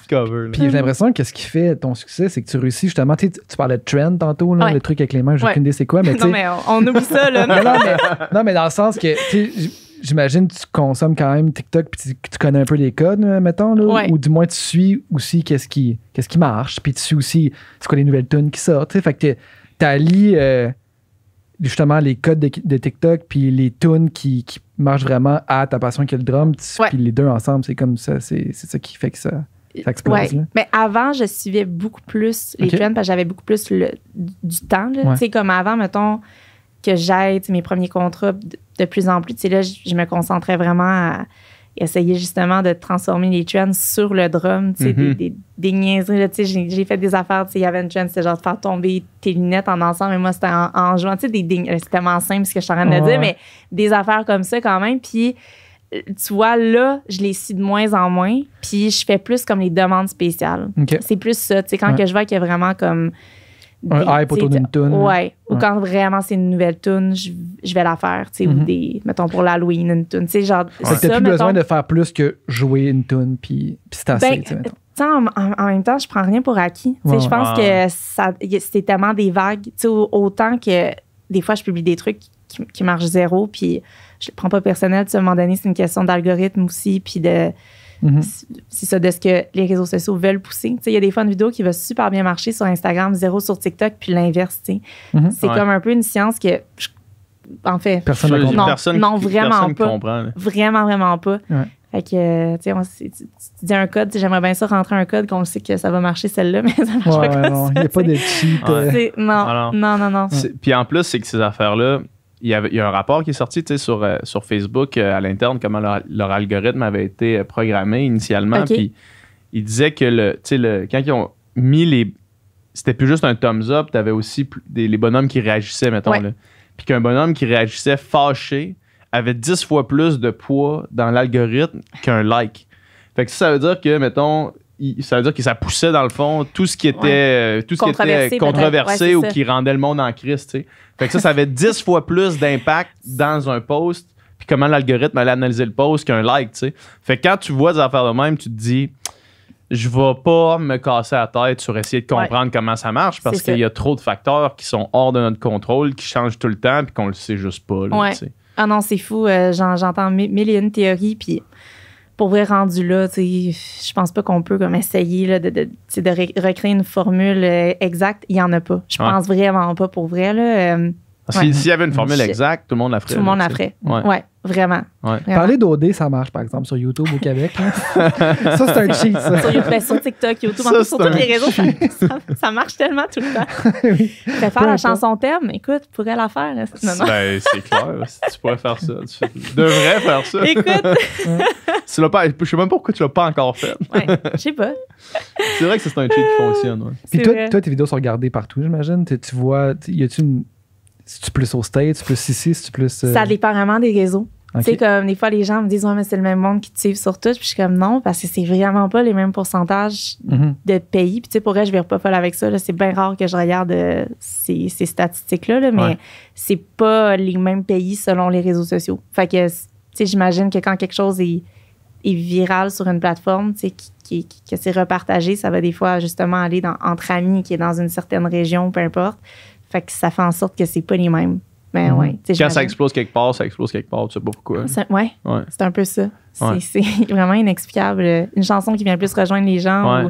Cover, Puis j'ai l'impression que ce qui fait ton succès, c'est que tu réussis justement. Tu, parlais de trend tantôt, le truc avec les mains, j'ai ouais. aucune idée c'est quoi. Mais non, mais on, oublie ça. Là, non, mais, dans le sens que j'imagine que tu consommes quand même TikTok puis tu, tu, connais un peu les codes, euh, mettons, là, ou du moins tu suis aussi qu'est-ce qui, qu'est-ce qui marche, puis tu suis aussi c'est quoi les nouvelles tunes qui sortent. Fait que tu euh, justement les codes de, TikTok puis les tunes qui, qui, marchent vraiment à ta passion qui est le drum, puis les deux ensemble, c'est comme ça, c'est, ça qui fait que ça. Euh, explose, Mais avant, je suivais beaucoup plus les parce que j'avais beaucoup plus du temps. tu sais Comme avant, mettons, que j'aide mes premiers contrats de plus en plus. Tu sais, là, je, me concentrais vraiment à essayer justement de transformer les trends sur le drum, tu sais, mhm. des, des, niaiseries. Tu sais, j'ai fait des affaires, tu sais, il y avait une trend, c'était genre de faire tomber tes lunettes en ensemble, mais moi, c'était en, jouant, tu sais, des, tellement simple ce que je suis en train de dire, mais des affaires comme ça quand même. Puis, euh, tu vois, là, je les suis de moins en moins, puis je fais plus comme les demandes spéciales. C'est plus ça, tu sais, quand que je vois qu'il y a vraiment comme un hype autour d'une Ou quand vraiment c'est une nouvelle tune je, vais la faire. tu sais, Ou mhm. des, mettons, pour l'Halloween, une tu sais genre, t'as plus besoin de faire plus que jouer une tune puis, c'est assez. Ben, en, même temps, je prends rien pour acquis. sais Je pense que ça, c'est tellement des vagues. sais autant que des fois, je publie des trucs qui, marchent zéro, puis je le prends pas personnel. À un moment donné, c'est une question d'algorithme aussi, puis de Mhm. C'est ça de ce que les réseaux sociaux veulent pousser. Il y a des une vidéos qui va super bien marcher sur Instagram, zéro sur TikTok, puis l'inverse. Mhm. C'est comme un peu une science que en fait, personne ne comprend. vraiment pas. vraiment, vraiment pas. Fait que, tu dis un code, j'aimerais bien ça rentrer un code qu'on sait que ça va marcher celle-là, mais ça marche pas comme ça. Il n'y a pas de cheat. Euh. non, non, non. Puis en plus, c'est que ces affaires-là, il y, avait, a un rapport qui est sorti sur, euh, sur Facebook euh, à l'interne, comment leur, algorithme avait été euh, programmé initialement. Puis il disait que le, quand ils ont mis les. C'était plus juste un thumbs up, tu avais aussi des, les bonhommes qui réagissaient, mettons. Puis qu'un bonhomme qui réagissait fâché avait 10 fois plus de poids dans l'algorithme qu'un like. Fait que ça veut dire que, mettons, ça veut dire que ça poussait dans le fond tout ce qui était euh, tout ce qui controversé ou qui rendait le monde en crise. Tu sais. Fait que ça, ça avait dix fois plus d'impact dans un post, puis comment l'algorithme allait analyser le post qu'un like. Tu sais. Fait que quand tu vois des affaires de même, tu te dis je vais pas me casser la tête sur essayer de comprendre comment ça marche parce qu'il y a trop de facteurs qui sont hors de notre contrôle, qui changent tout le temps, puis qu'on le sait juste pas. tu Ah non, c'est fou. Euh, j'entends mille et une théories, puis pour vrai, rendu là, je pense pas qu'on peut comme essayer de, de, recréer une formule euh, exacte. Il y en a pas. Je pense vraiment pas pour vrai. Là, euh, s'il y avait une formule exacte, tout le monde la ferait. Tout le monde la ferait. Ouais. vraiment. Parler d'OD, ça marche, par exemple, sur YouTube au Québec. ça, c'est un cheat, ça. Sur, ben, sur TikTok, YouTube, sur tous les réseaux, ça, marche tellement tout le temps. oui. Préfère la chanson thème, écoute, tu pourrais la faire ben, c'est clair. tu pourrais faire ça, tu devrais faire ça. Écoute. tu pas, je sais même pas pourquoi tu l'as pas encore fait. ouais, je sais pas. c'est vrai que c'est un cheat qui fonctionne. Puis toi, toi, tes vidéos sont regardées partout, j'imagine. Tu vois, y a-tu une si tu plus au States, tu plus ici, si tu plus. Euh, ça dépend vraiment des réseaux. Tu sais, comme des fois, les gens me disent, ouais, mais c'est le même monde qui te sur tout. Puis je suis comme, non, parce que c'est vraiment pas les mêmes pourcentages mhm. de pays. Puis tu sais, pour vrai, je vais pas folle avec ça. C'est bien rare que je regarde euh, ces, statistiques-là, mais c'est pas les mêmes pays selon les réseaux sociaux. Fait que, tu sais, j'imagine que quand quelque chose est, viral sur une plateforme, tu sais, qui, qui, que c'est repartagé, ça va des fois justement aller entre amis qui est dans une certaine région, peu importe fait que ça fait en sorte que c'est pas les mêmes. Mais mhm. ouais, Quand ça explose quelque part, ça explose quelque part, tu sais pas pourquoi. Ah, ouais, c'est un peu ça. C'est vraiment inexplicable. Une chanson qui vient plus rejoindre les gens.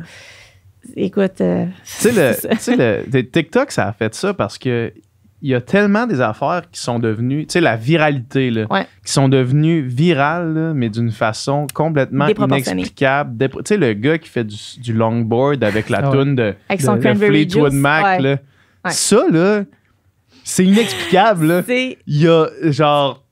écoute. Euh, tu sais, TikTok, ça a fait ça parce que il y a tellement des affaires qui sont devenues, tu sais, la viralité, là, qui sont devenues virales, mais d'une façon complètement inexplicable. Tu sais, le gars qui fait du, longboard avec la oh. de, Fleetwood Mac, ça, là, c'est inexplicable. c'est... Il y a genre.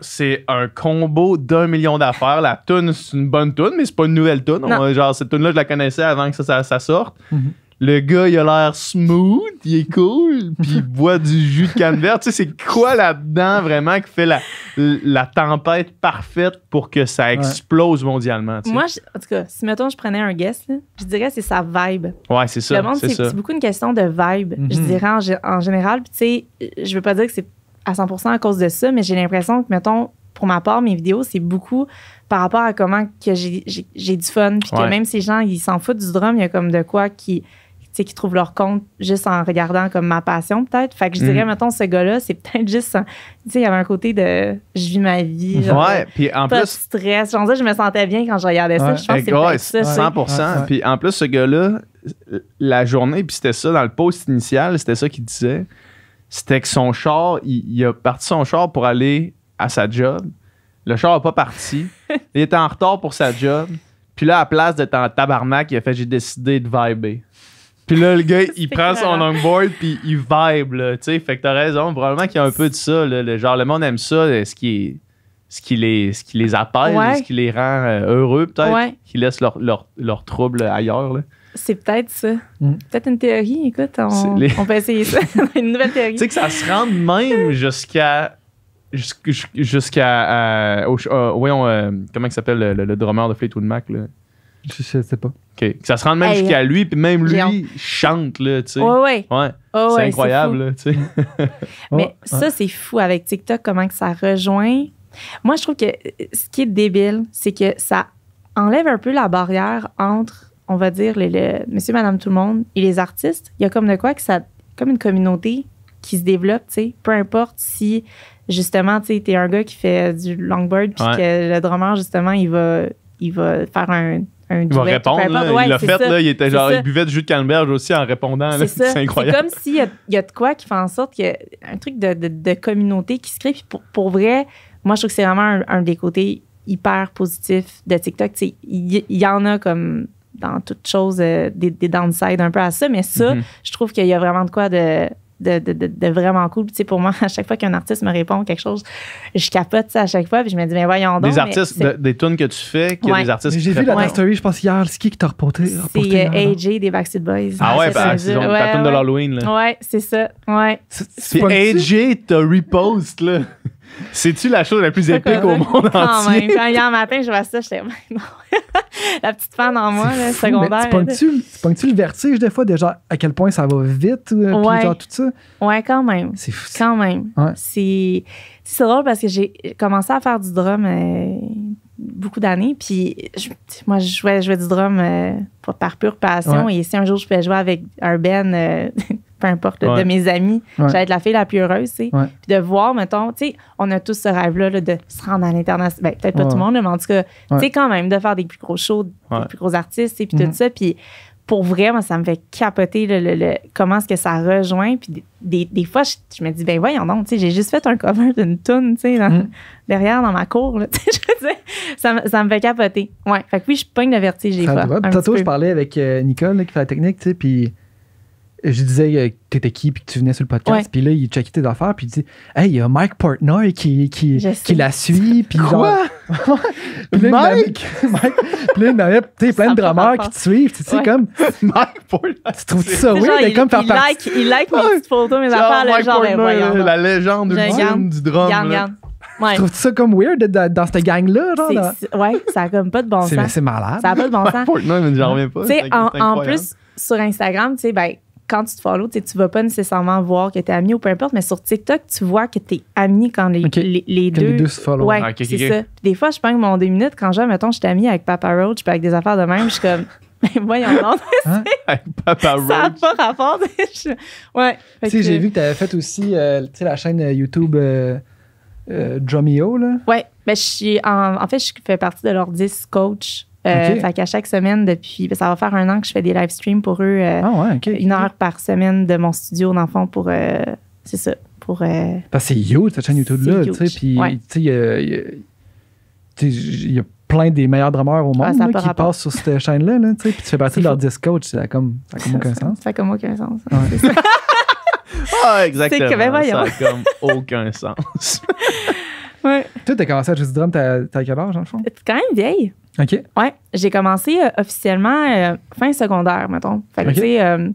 c'est un combo d'un million d'affaires. La tune, c'est une bonne tune, mais c'est pas une nouvelle tune. Genre, cette tune-là, je la connaissais avant que ça, sorte. Mhm le gars, il a l'air smooth, il est cool, puis il boit du jus de canne tu sais, c'est quoi là-dedans vraiment qui fait la, la tempête parfaite pour que ça explose mondialement? Moi, en tout cas, si mettons, je prenais un guest, je dirais c'est sa vibe. Ouais, c'est ça. Le monde, c'est beaucoup une question de vibe, je mhm. dirais en, général. Puis, tu sais, je veux pas dire que c'est à 100% à cause de ça, mais j'ai l'impression que, mettons, pour ma part, mes vidéos, c'est beaucoup par rapport à comment que j'ai du fun. Puis que même ces gens, ils s'en foutent du drum, il y a comme de quoi qui, sais, qui trouvent leur compte juste en regardant comme ma passion, peut-être. Fait que je dirais, mm. mettons, ce gars-là, c'est peut-être juste. Tu sais, il y avait un côté de je vis ma vie. ouais, puis en plus. stress. je me sentais bien quand je regardais ça. je pense que c'est ouais, 100 Puis en plus, ce gars-là, la journée, puis c'était ça dans le post initial, c'était ça qu'il disait. C'était que son char, il, a parti son char pour aller à sa job. Le char n'a pas parti. il était en retard pour sa job. Puis là, à place d'être en tabarnak, il a fait j'ai décidé de viber ». Puis là, le gars, il prend son longboard, puis il vibe, là, tu sais. Fait que t'as raison, probablement qu'il y a un peu de ça, là, genre, le monde aime ça, euh, ce, qui, ce, qui les, ce qui les appelle, ce qui les rend euh, heureux, peut-être, ouais. qui laissent leurs leur, leur troubles ailleurs, là. C'est peut-être ça. Hmm. Peut-être une théorie, écoute, on, peut essayer ça. une nouvelle théorie. Tu sais que ça se rend même jusqu'à. Jusqu'à. Euh, comment il s'appelle le, le, drummer de Fleetwood Mac, là? Je, sais pas. ça se rend même jusqu'à lui, puis même lui chante, là, tu sais. Ouais, ouais. c'est incroyable, tu sais. Mais ça, c'est fou avec TikTok, comment que ça rejoint. Moi, je trouve que euh, ce qui est débile, c'est que ça enlève un peu la barrière entre, on va dire, le, monsieur, madame, tout le monde et les artistes. Il y a comme de quoi que ça, comme une communauté qui se développe, tu sais. Peu importe si, justement, tu sais, un gars qui fait du longboard, puis que le drummer, justement, il va, il va faire un il va répondre. l'a fait, il buvait du jus de canneberge aussi en répondant. C'est incroyable. C'est comme s'il y, a de quoi qui fait en sorte qu'il y a un truc de, communauté qui se crée. Puis pour, vrai, moi, je trouve que c'est vraiment un, des côtés hyper positifs de TikTok. Il y, en a comme dans toute chose euh, des, downsides un peu à ça, mais ça, mm-hmm. je trouve qu'il y a vraiment de quoi de de, de, de, vraiment cool. Puis, pour moi, à chaque fois qu'un artiste me répond quelque chose, je capote ça à chaque fois. Puis je me dis, mais voyons donc. Des artistes, des tunes que tu fais, que des artistes J'ai vu la story, je pense, hier, qui qui t'a reporté. C'est euh, AJ des Backstreet Boys. Ah ouais, bah, la tune de l'Halloween. Ouais, c'est ça. Ouais. C'est AJ, t'as repost, là. C'est-tu la chose la plus épique au monde quand entier? y a hier matin, je vois ça, j'étais non. la petite fan en moi, secondaire. Tu pognes-tu le vertige des fois, déjà, à quel point ça va vite, euh, puis genre tout ça? Ouais, quand même. C'est fou. Quand même. C'est drôle parce que j'ai commencé à faire du drum euh, beaucoup d'années, puis moi, je jouais, du drum euh, par pure passion, et si un jour je pouvais jouer avec un Ben... peu importe, de mes amis. J'allais être la fille la plus heureuse, tu sais. Puis de voir, mettons, tu sais, on a tous ce rêve-là de se rendre à l'international. Ben, peut-être pas tout le monde, mais en tout cas, tu sais, quand même, de faire des plus gros shows, des plus gros artistes, et puis tout mm-hmm. ça. Puis pour vrai, moi, ça me fait capoter le, comment est-ce que ça rejoint. Puis des, des, fois, je, me dis, ben voyons donc, tu sais, j'ai juste fait un cover d'une toune, tu sais, mm-hmm. derrière dans ma cour, tu sais, ça, ça, me fait capoter. Ouais, fait que oui, je pogne le vertige des fois. Tantôt, je parlais avec euh, Nicole, qui fait la technique, tu sais, puis je disais euh, que t'étais qui puis tu venais sur le podcast puis là il checkait tes affaires puis il dit hey il y a Mike Portnoy qui, qui, qui la suit puis genre Mike Mike puis là il y avait plein de drummers qui te suivent tu sais comme Mike Portnoy tu trouves ça weird comme faire partie il like mes petites photos mes affaires le genre ben, la légende du drum Tu Trouves-tu ça comme weird dans, cette gang-là? Genre, ouais, ça a comme pas de bon sens. C'est malade. Ça a pas de bon sens. Portnoy, mais j'en reviens pas. En, en plus, sur Instagram, tu sais, ben, quand tu te follows, tu ne vas pas nécessairement voir que tu es ami ou peu importe, mais sur TikTok, tu vois que tu es ami quand les, les, deux. Les deux se follow. Ouais, ah, c'est ça. des fois, je pense que mon deux minutes, quand mettons, je suis amie avec Papa Roach puis avec des affaires de même, je suis comme. moi, voyons donc. Hein? Avec Papa Roach. Ça n'a pas rapport. ouais. Tu sais, j'ai vu que tu avais fait aussi euh, la chaîne euh, YouTube euh, euh Là. Ouais. Mais ben, je en, fait, je fais partie de leur coach euh, Fait qu'à chaque semaine, depuis, ben, ça va faire un an que je fais des live streams pour eux. Euh, ah ouais, une heure par semaine de mon studio, dans le fond, pour. Euh, c'est ça. Pour, euh, Parce que c'est huge, cette chaîne YouTube-là. Puis, tu sais, il y a plein des meilleurs drameurs au ah, monde qui passent sur cette chaîne-là. Là, puis tu fais partie de leur disc coach, ça n'a comme, aucun sens. Ça n'a comme aucun sens. ah, exactement. ça n'a comme aucun sens. ouais. Tu ah, ben, as commencé à jouer du drum, t'as quel âge, dans le fond? T'es quand même vieille. OK. Ouais, j'ai commencé euh, officiellement euh, fin secondaire, mettons. Fait que, tu sais, euh,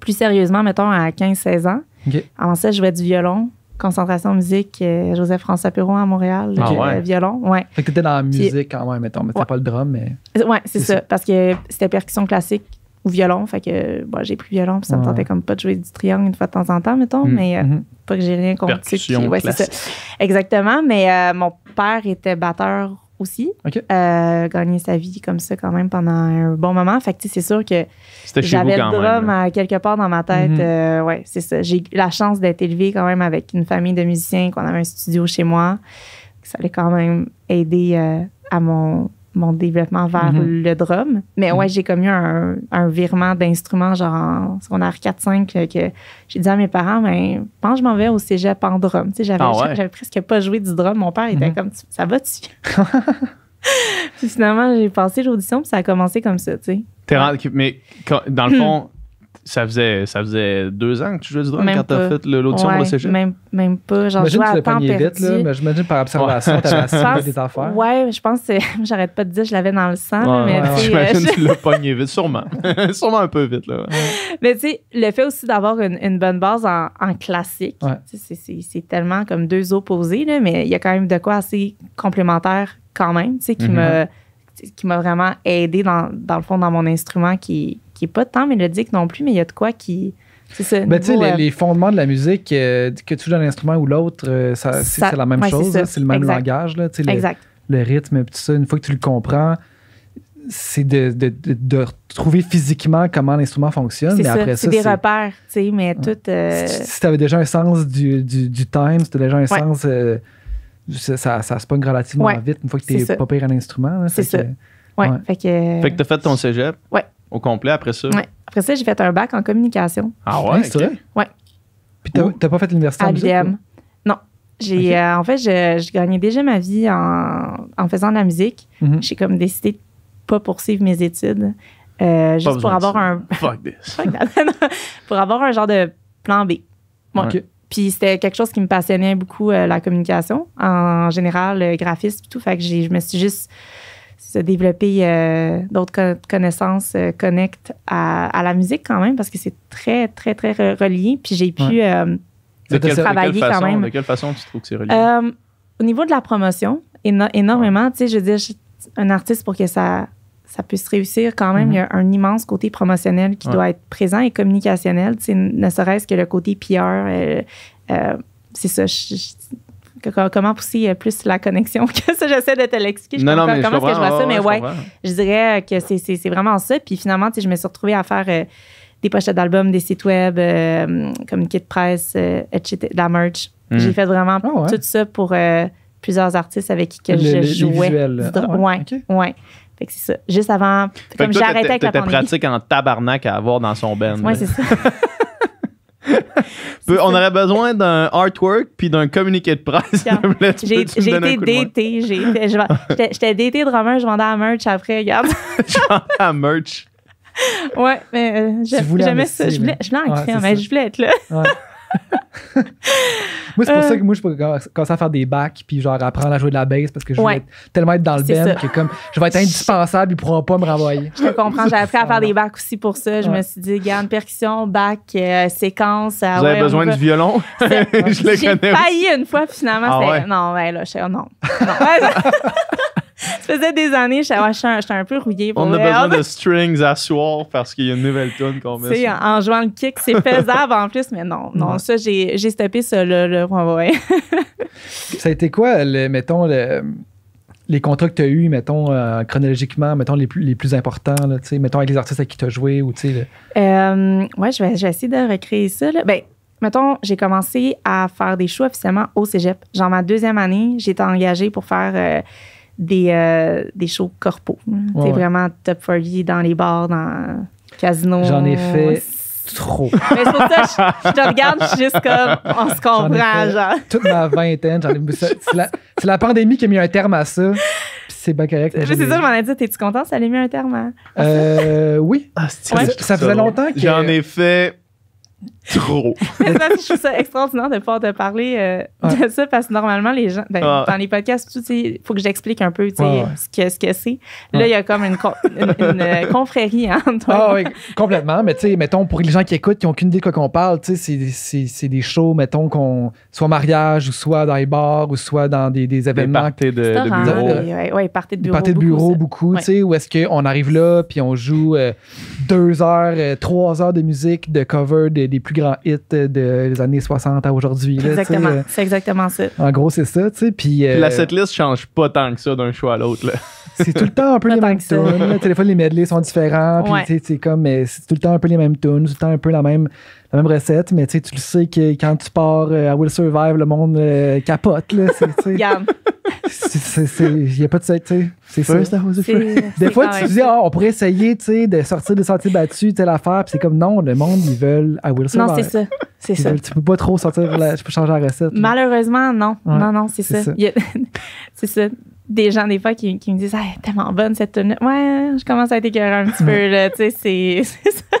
plus sérieusement, mettons, à 15-16 ans. Ok. Avant ça, je jouais du violon, concentration musique, Joseph-François Perron à Montréal, ah, violon. Ouais. Fait que t'étais dans la musique quand même, mettons, mais ouais. pas le drum, mais. Ouais, c'est ça, parce que c'était percussion classique ou violon. Fait que bon, j'ai pris violon, puis ça me tentait comme pas de jouer du triangle une fois de temps en temps, mettons, mm, mais mm-hmm. pas que j'ai rien contre. Percussion ça. Exactement, mais mon père était batteur aussi. Euh, gagner sa vie comme ça quand même pendant un bon moment. Fait que c'est sûr que j'avais le drum à quelque part dans ma tête. Mm ouais, c'est ça. J'ai la chance d'être élevée quand même avec une famille de musiciens, qu'on avait un studio chez moi. Ça allait quand même aider euh, à mon mon développement vers mm-hmm. le drum. Mais mm-hmm. ouais, j'ai commis un, un virement d'instruments, genre en secondaire 4-5, euh, que j'ai dit à mes parents, mais ben, je m'en vais au cégep en drum. Tu sais, ah j'avais, presque pas joué du drum. Mon père était mm-hmm. comme, ça va-tu? puis finalement, j'ai passé l'audition, puis ça a commencé comme ça, tu sais. Mais dans le hmm. fond, ça faisait, ça faisait deux ans que tu jouais du drum quand t'as fait l'audition ouais, le CG? Même, même pas. Genre, je jouais à temps vite, là, mais j'imagine par observation, tu t'avais des affaires. Ouais, je pense que j'arrête pas de dire je l'avais dans le sang. j'imagine euh, que tu l'as pogné vite, sûrement. sûrement un peu vite. Là. Mais tu sais, le fait aussi d'avoir une, bonne base en, classique, c'est tellement comme deux opposés, là, mais il y a quand même de quoi assez complémentaire quand même, tu sais, qui mm-hmm. m'a vraiment aidé dans, dans, le fond dans mon instrument qui qui n'est pas tant mélodique non plus, mais il y a de quoi qui. C'est ça. mais tu sais, euh, les, fondements de la musique, euh, que tu joues un instrument ou l'autre, euh, ça, c'est la même chose, c'est le même langage. Là, exact. Le, le, rythme, tout ça, une fois que tu le comprends, c'est de, de, retrouver physiquement comment l'instrument fonctionne. Mais des repères, tu sais, mais tout. Si, tu avais déjà un sens du, du, time, si tu déjà un sens. Ça, ça, se pogne relativement vite une fois que tu n'es pas pire à l'instrument. C'est ça. ouais. Fait que, fait que tu as fait ton sujet. – Ouais au complet après ça? Oui. Après ça, j'ai fait un bac en communication. Ah ouais? Hein, c'est vrai? Oui. Puis t'as, pas fait l'université à Non. J'ai, euh, en fait, je, gagné gagnais déjà ma vie en, faisant de la musique. Mm-hmm. J'ai comme décidé de pas poursuivre mes études. Euh, juste pour avoir un. Fuck this. pour avoir un genre de plan B. OK. Puis c'était quelque chose qui me passionnait beaucoup, euh, la communication, en général, le graphisme et tout. Fait que j'ai, je me suis juste se développer euh, d'autres connaissances euh, connectes à, à, la musique quand même, parce que c'est très, très, très relié. Puis j'ai pu euh, travailler quand même. De quelle façon tu trouves que c'est relié? au niveau de la promotion, énormément. Tu sais, je veux dire, un artiste pour que ça, ça puisse réussir quand même, mm-hmm. il y a un immense côté promotionnel qui doit être présent et communicationnel, tu sais, ne serait-ce que le côté PR. c'est ça, comment pousser euh, plus la connexion que ça, j'essaie de te l'expliquer. comment est-ce que je vois ça, mais ouais, je, dirais que c'est vraiment ça. Puis finalement, je me suis retrouvée à faire euh, des pochettes d'albums, des sites web, euh, comme comme kit presse, la merch. Hmm. J'ai fait vraiment ah, tout ça pour plusieurs artistes avec qui je jouais. Ah, ouais, ouais. Fait que c'est ça. Juste avant, fait comme j'ai arrêté avec la pratique en tabarnak à avoir dans son band Ouais, c'est ça. on aurait besoin d'un artwork puis d'un communiqué de presse. J'ai été DT. J'étais DT romain, je vendais à merch après, regarde. je vendais à merch. Ouais, mais euh, ça. Je voulais, je ouais, mais je voulais être là. moi, c'est pour ça que moi, je commencer à faire des bacs, puis genre apprendre à jouer de la bass parce que je vais tellement être dans le band que comme je vais être indispensable, ils pourront pas me renvoyer. Je te comprends, j'ai appris à faire des bacs aussi pour ça. Je me suis dit, garde, percussion, bac, euh, séquence. Euh, Vous avez besoin du violon? je le connais. J'ai failli une fois, finalement, ah Non, ben là, je... non. non. Ça faisait des années, je suis un peu rouillée. On a besoin ah, de strings à soir parce qu'il y a une nouvelle tonne qu'on met. En, jouant le kick, c'est faisable en plus, mais non, non, ça, j'ai stoppé ça, là, le ouais, ça a été quoi, mettons, les contrats que tu as eus, mettons, euh, chronologiquement, mettons, les plus, les plus importants, là, mettons, avec les artistes à qui tu as joué ou, tu sais... Euh, ouais, je vais, essayer de recréer ça, là. Ben, mettons, j'ai commencé à faire des shows officiellement au cégep. Genre, ma deuxième année, j'étais engagée pour faire... Euh, des, euh, des shows corpo. C'est vraiment top 40 dans les bars, dans casinos. J'en ai fait trop. Mais c'est pour ça je, te regarde, je suis juste comme, on se comprend, genre. Toute ma vingtaine, j'en ai. C'est la, pandémie qui a mis un terme à ça. C'est bien correct. C'est ça, je m'en ai dit, t'es-tu content, ça a mis un terme à. Euh, oui. Ah, ça, faisait longtemps que. J'en ai fait Trop. mais je trouve ça extraordinaire de pouvoir te parler euh, de ça parce que normalement, les gens, ben, ah. dans les podcasts, il faut que j'explique un peu ce que c'est. Ce que là, il y a comme une, euh, confrérie entre hein, Ah oui, complètement. Mais tu sais, mettons, pour les gens qui écoutent, qui n'ont aucune idée de quoi qu'on parle, tu sais, c'est des shows, mettons, qu'on soit mariage ou soit dans les bars ou soit dans des, événements. Des de, bureau. Oui, ouais, parties de bureau. de bureau, beaucoup, tu sais, où est-ce qu'on arrive là puis on joue euh, deux heures, trois heures de musique, de cover, de des plus grands hits des années 60 à aujourd'hui. Exactement. Euh, c'est exactement ça. En gros, c'est ça. Tu sais, puis, euh, la setlist change pas tant que ça d'un choix à l'autre. C'est tout le temps un peu les mêmes tunes. Le téléphone, les medleys sont différents. Puis ouais. c'est comme, euh, c'est tout le temps un peu les mêmes tunes, tout le temps un peu la même la même recette, mais tu le sais que quand tu pars euh, à Will Survive, le monde euh, capote. Il n'y a pas de ça, C'est ça, Des fois, tu dis, ah, on pourrait essayer de sortir des sentiers battus, telle affaire, puis c'est comme non, le monde, ils veulent à Will Survive. Non, c'est ça. C'est ça. tu peux pas trop sortir, la, peux changer la recette. Malheureusement, non. non, non, c'est ça. C'est ça. des gens des fois qui, me disent ah, tellement bonne cette tenue. » ouais je commence à être écœuré un petit peu tu sais c'est ça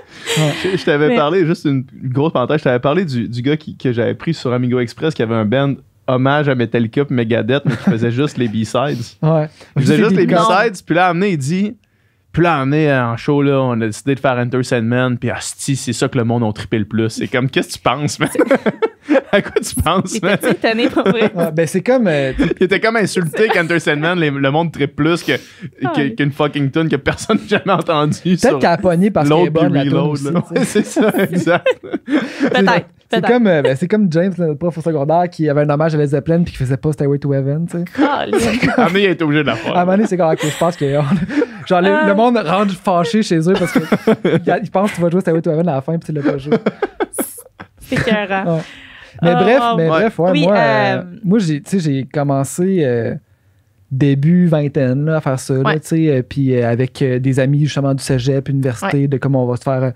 je, t'avais parlé juste une, grosse parenthèse je t'avais parlé du, du gars qui, que j'avais pris sur Amigo Express qui avait un band hommage à Metallica Megadeth mais qui faisait juste les B-sides ouais Il faisait juste les B-sides puis là amené il dit plus l'année, en show, là, on a décidé de faire Entertainment pis puis hostie, c'est ça que le monde a trippé le plus. C'est comme, qu'est-ce que tu penses, man? à quoi tu penses, man? étonné, pour vrai. Ah, ben, c'est comme... Euh, il était comme insulté qu'Entertainment, le monde trippe plus ah, qu'une que, fucking tune que personne n'a jamais entendue. Peut-être qu'elle a pogné parce qu'elle est bonne, C'est ça, exact. Peut-être. Euh, ben, c'est comme, comme James, notre prof au secondaire, qui avait un hommage à Les Zeppelin puis qui faisait pas Stairway to Heaven. Tu sais. À il est obligé de la faire. À un c'est comme, je pense que. Genre, le euh. monde rentre fâché chez eux parce qu'ils pensent que tu vas jouer Stairway to Heaven à la fin puis ne l'as pas joué. C'est oh, Mais bref, mais ouais. bref, moi, euh, moi j'ai, tu sais, j'ai commencé début vingtaine à faire ça, tu sais, puis avec des amis justement du cégep, université, de comment on va se faire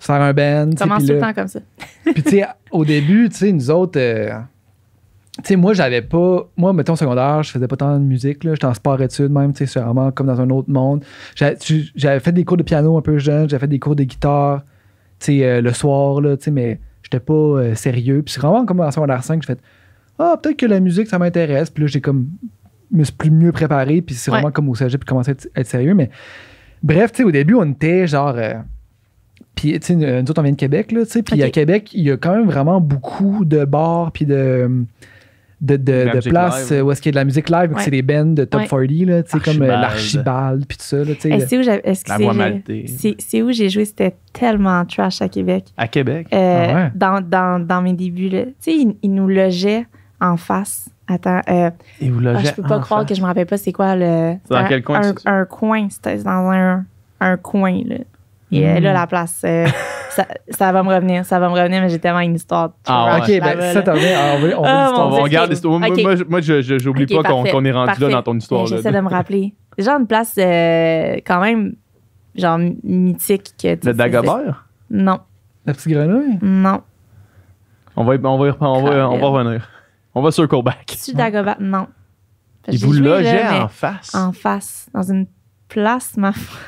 Faire un band. Commence tout le temps comme ça. puis tu sais, au début, tu sais, nous autres, euh, tu sais, moi, j'avais pas. Moi, mettons, secondaire, je faisais pas tant de musique, là. J'étais en sport-études même, tu sais, c'est vraiment comme dans un autre monde. J'avais fait des cours de piano un peu jeune, j'avais fait des cours de guitare, tu sais, euh, le soir, là, tu sais, mais j'étais pas euh, sérieux. Puis c'est vraiment comme en secondaire 5, j'ai fait Ah, peut-être que la musique, ça m'intéresse. Puis là, j'ai comme. me suis plus mieux préparé, puis c'est vraiment comme au ça puis commencé à être, sérieux. Mais bref, tu sais, au début, on était genre. Puis, tu sais, nous autres, on vient de Québec, là, tu sais. Puis à Québec, il y a quand même vraiment beaucoup de bars, puis de de, de, places où est-ce qu'il y a de la musique live, ouais. c'est des bands de top ouais. 40, là, comme euh, l'Archibald, puis tout ça. Là, sais. c'est où j'ai, c'est, où j'ai joué, c'était tellement trash à Québec. À Québec? Euh, ah dans, dans, dans, mes débuts, là. Tu sais, ils, nous logeaient en face. Attends, euh, ils vous logeaient ah, je peux pas croire que je me rappelle pas c'est quoi le... C'est dans quel coin? Un, un coin, c'était dans un, un coin, là. Et euh, là, hmm. la place, euh, ça, va me revenir, ça va me revenir, mais j'ai tellement une histoire. Ah, ok, ben ça t'en On, on, on regarde l'histoire. Moi, moi, je n'oublie pas qu'on est rendu là dans ton histoire. Ben, j'essaie de me rappeler. Genre une place euh, quand même, genre mythique. Que, Le Dagobert? Non. La petite grenouille? Non. On va, on va, y on va, revenir. On va sur le callback. Tu Dagobert? Non. Il vous logeait en face. En face, dans une place, ma foi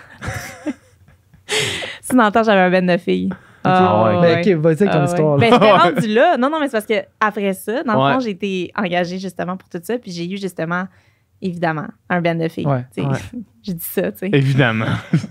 si dans temps, j'avais un ben de filles. Mais oh, ah, ouais. Ben, ok, vas-y avec ton ah, histoire. Ouais. Là. Ben, rendu là. Non, non, mais c'est parce que après ça, dans le fond, j'ai été engagée justement pour tout ça. Puis j'ai eu justement évidemment, un band de filles. je dis J'ai dit ça, tu sais. Évidemment.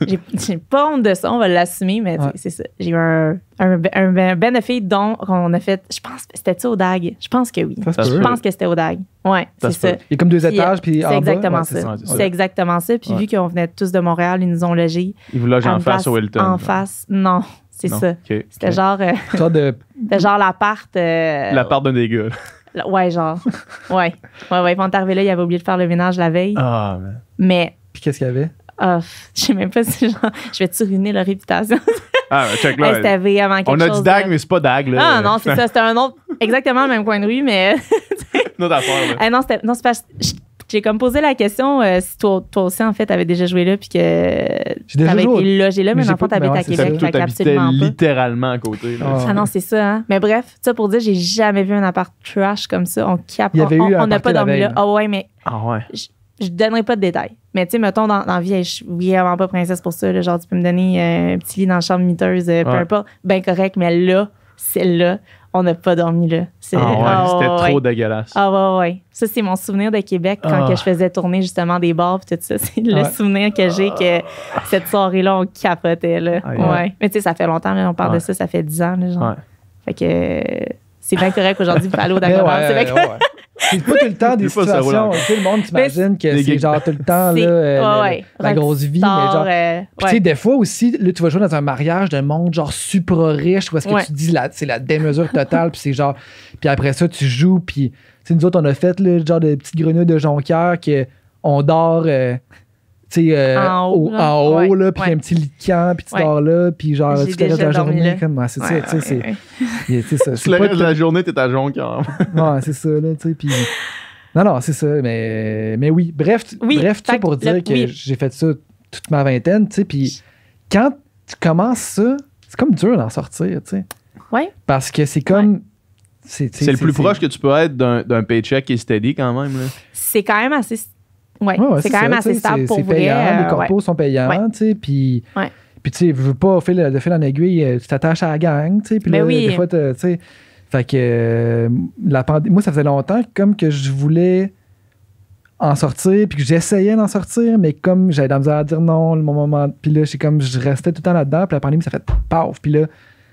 j'ai pas honte de ça, on va l'assumer, mais c'est ça. J'ai eu un, un, ben, dont on a fait, je pense, c'était-tu au DAG? Je pense que oui. je pense que c'était au DAG. Ouais, c'est ça. Il y a comme deux euh, étages, puis C'est exactement ça. C'est exactement ça. Puis vu qu'on venait tous de Montréal, ils nous ont logés. Ils vous logent en, face au Hilton. En face, non. C'est ça. c'était genre. Euh, c'était genre l'appart. Euh, l'appart d'un des Ouais, genre. ouais. Ouais, ouais. Ils vont arriver là, il avait oublié de faire le ménage la veille. Ah, mais. Puis qu'est-ce qu'il y avait? Oh, je sais même pas si genre, je vais-tu ruiner leur réputation. ah, ben, check là. Hey, avant quelque on a dit dag, mais c'est pas dag. Là. Ah non, c'est ça. C'était un autre, exactement le même coin de rue, mais. autre affaire. Là. Ah, non, non, c'est pas j'ai comme posé la question euh, si toi, toi, aussi, en fait, t'avais déjà joué là, puis que t'avais été logé là, mais, en fait, t'habites à Québec, fait absolument pas. littéralement à côté. Ah. ah, non, c'est ça, hein. Mais bref, ça pour dire, j'ai jamais vu un appart trash comme ça. On cap, on n'a pas dormi là. Ah oh, ouais, mais. Ah ouais. Je, donnerai pas de détails. Mais tu sais, mettons, dans, la vie, je suis vraiment pas princesse pour ça. genre, tu peux me donner euh, un petit lit dans la chambre miteuse, euh, peu importe. Ben correct, mais là, celle-là, on n'a pas dormi là. Ah ah c'était trop dégueulasse. Ah ouais, ouais. Ça, c'est mon souvenir de Québec quand ah. que je faisais tourner justement des bars tout ça. C'est le souvenir que j'ai que cette soirée-là, on capotait. Là. ouais. Mais tu sais, ça fait longtemps, là, on parle de ça, ça fait dix ans. Là, genre. Fait que euh, c'est bien correct aujourd'hui, falloir d'accord. Ouais, c'est bien C'est pas tout le temps des situations. Tout le monde t'imagine que c'est genre tout le temps euh, la, grosse vie. mais genre, euh, tu sais, des fois aussi, tu vas jouer dans un mariage d'un monde genre super riche où est-ce que tu dis c'est la démesure totale, puis c'est genre. Puis après ça, tu joues, puis nous autres, on a fait le genre de petites grenouilles de Jonquière que on dort. Euh, tu sais, euh, en haut, en puis un petit lit de camp, puis tu dors là, puis genre, tu te lèves la journée, comme, ah, c'est ça, tu sais, c'est... Tu la journée, t'es à Jonquière. ouais, c'est ça, là, tu sais, puis... Non, non, c'est ça, mais, mais oui, bref, bref, tout pour dire que j'ai fait ça toute ma vingtaine, tu sais, puis quand tu commences ça, c'est comme dur d'en sortir, tu sais. Ouais. Parce que c'est comme... C'est le plus proche que tu peux être d'un paycheck qui est steady quand même, là. C'est quand même assez oui, c'est quand même assez stable pour vous les euh, corpos sont payants, tu sais, puis... Puis, tu sais, veux pas, au fil, de fil en aiguille, euh, tu t'attaches à la gang, tu sais. Puis ben là, des fois, tu sais. Fait que euh, la pandémie, moi, ça faisait longtemps comme que je voulais en sortir, puis que j'essayais d'en sortir, mais comme j'avais de la misère à dire non, le moment. Puis là, comme, je restais tout le temps là-dedans, puis la pandémie, ça fait paf. Puis là,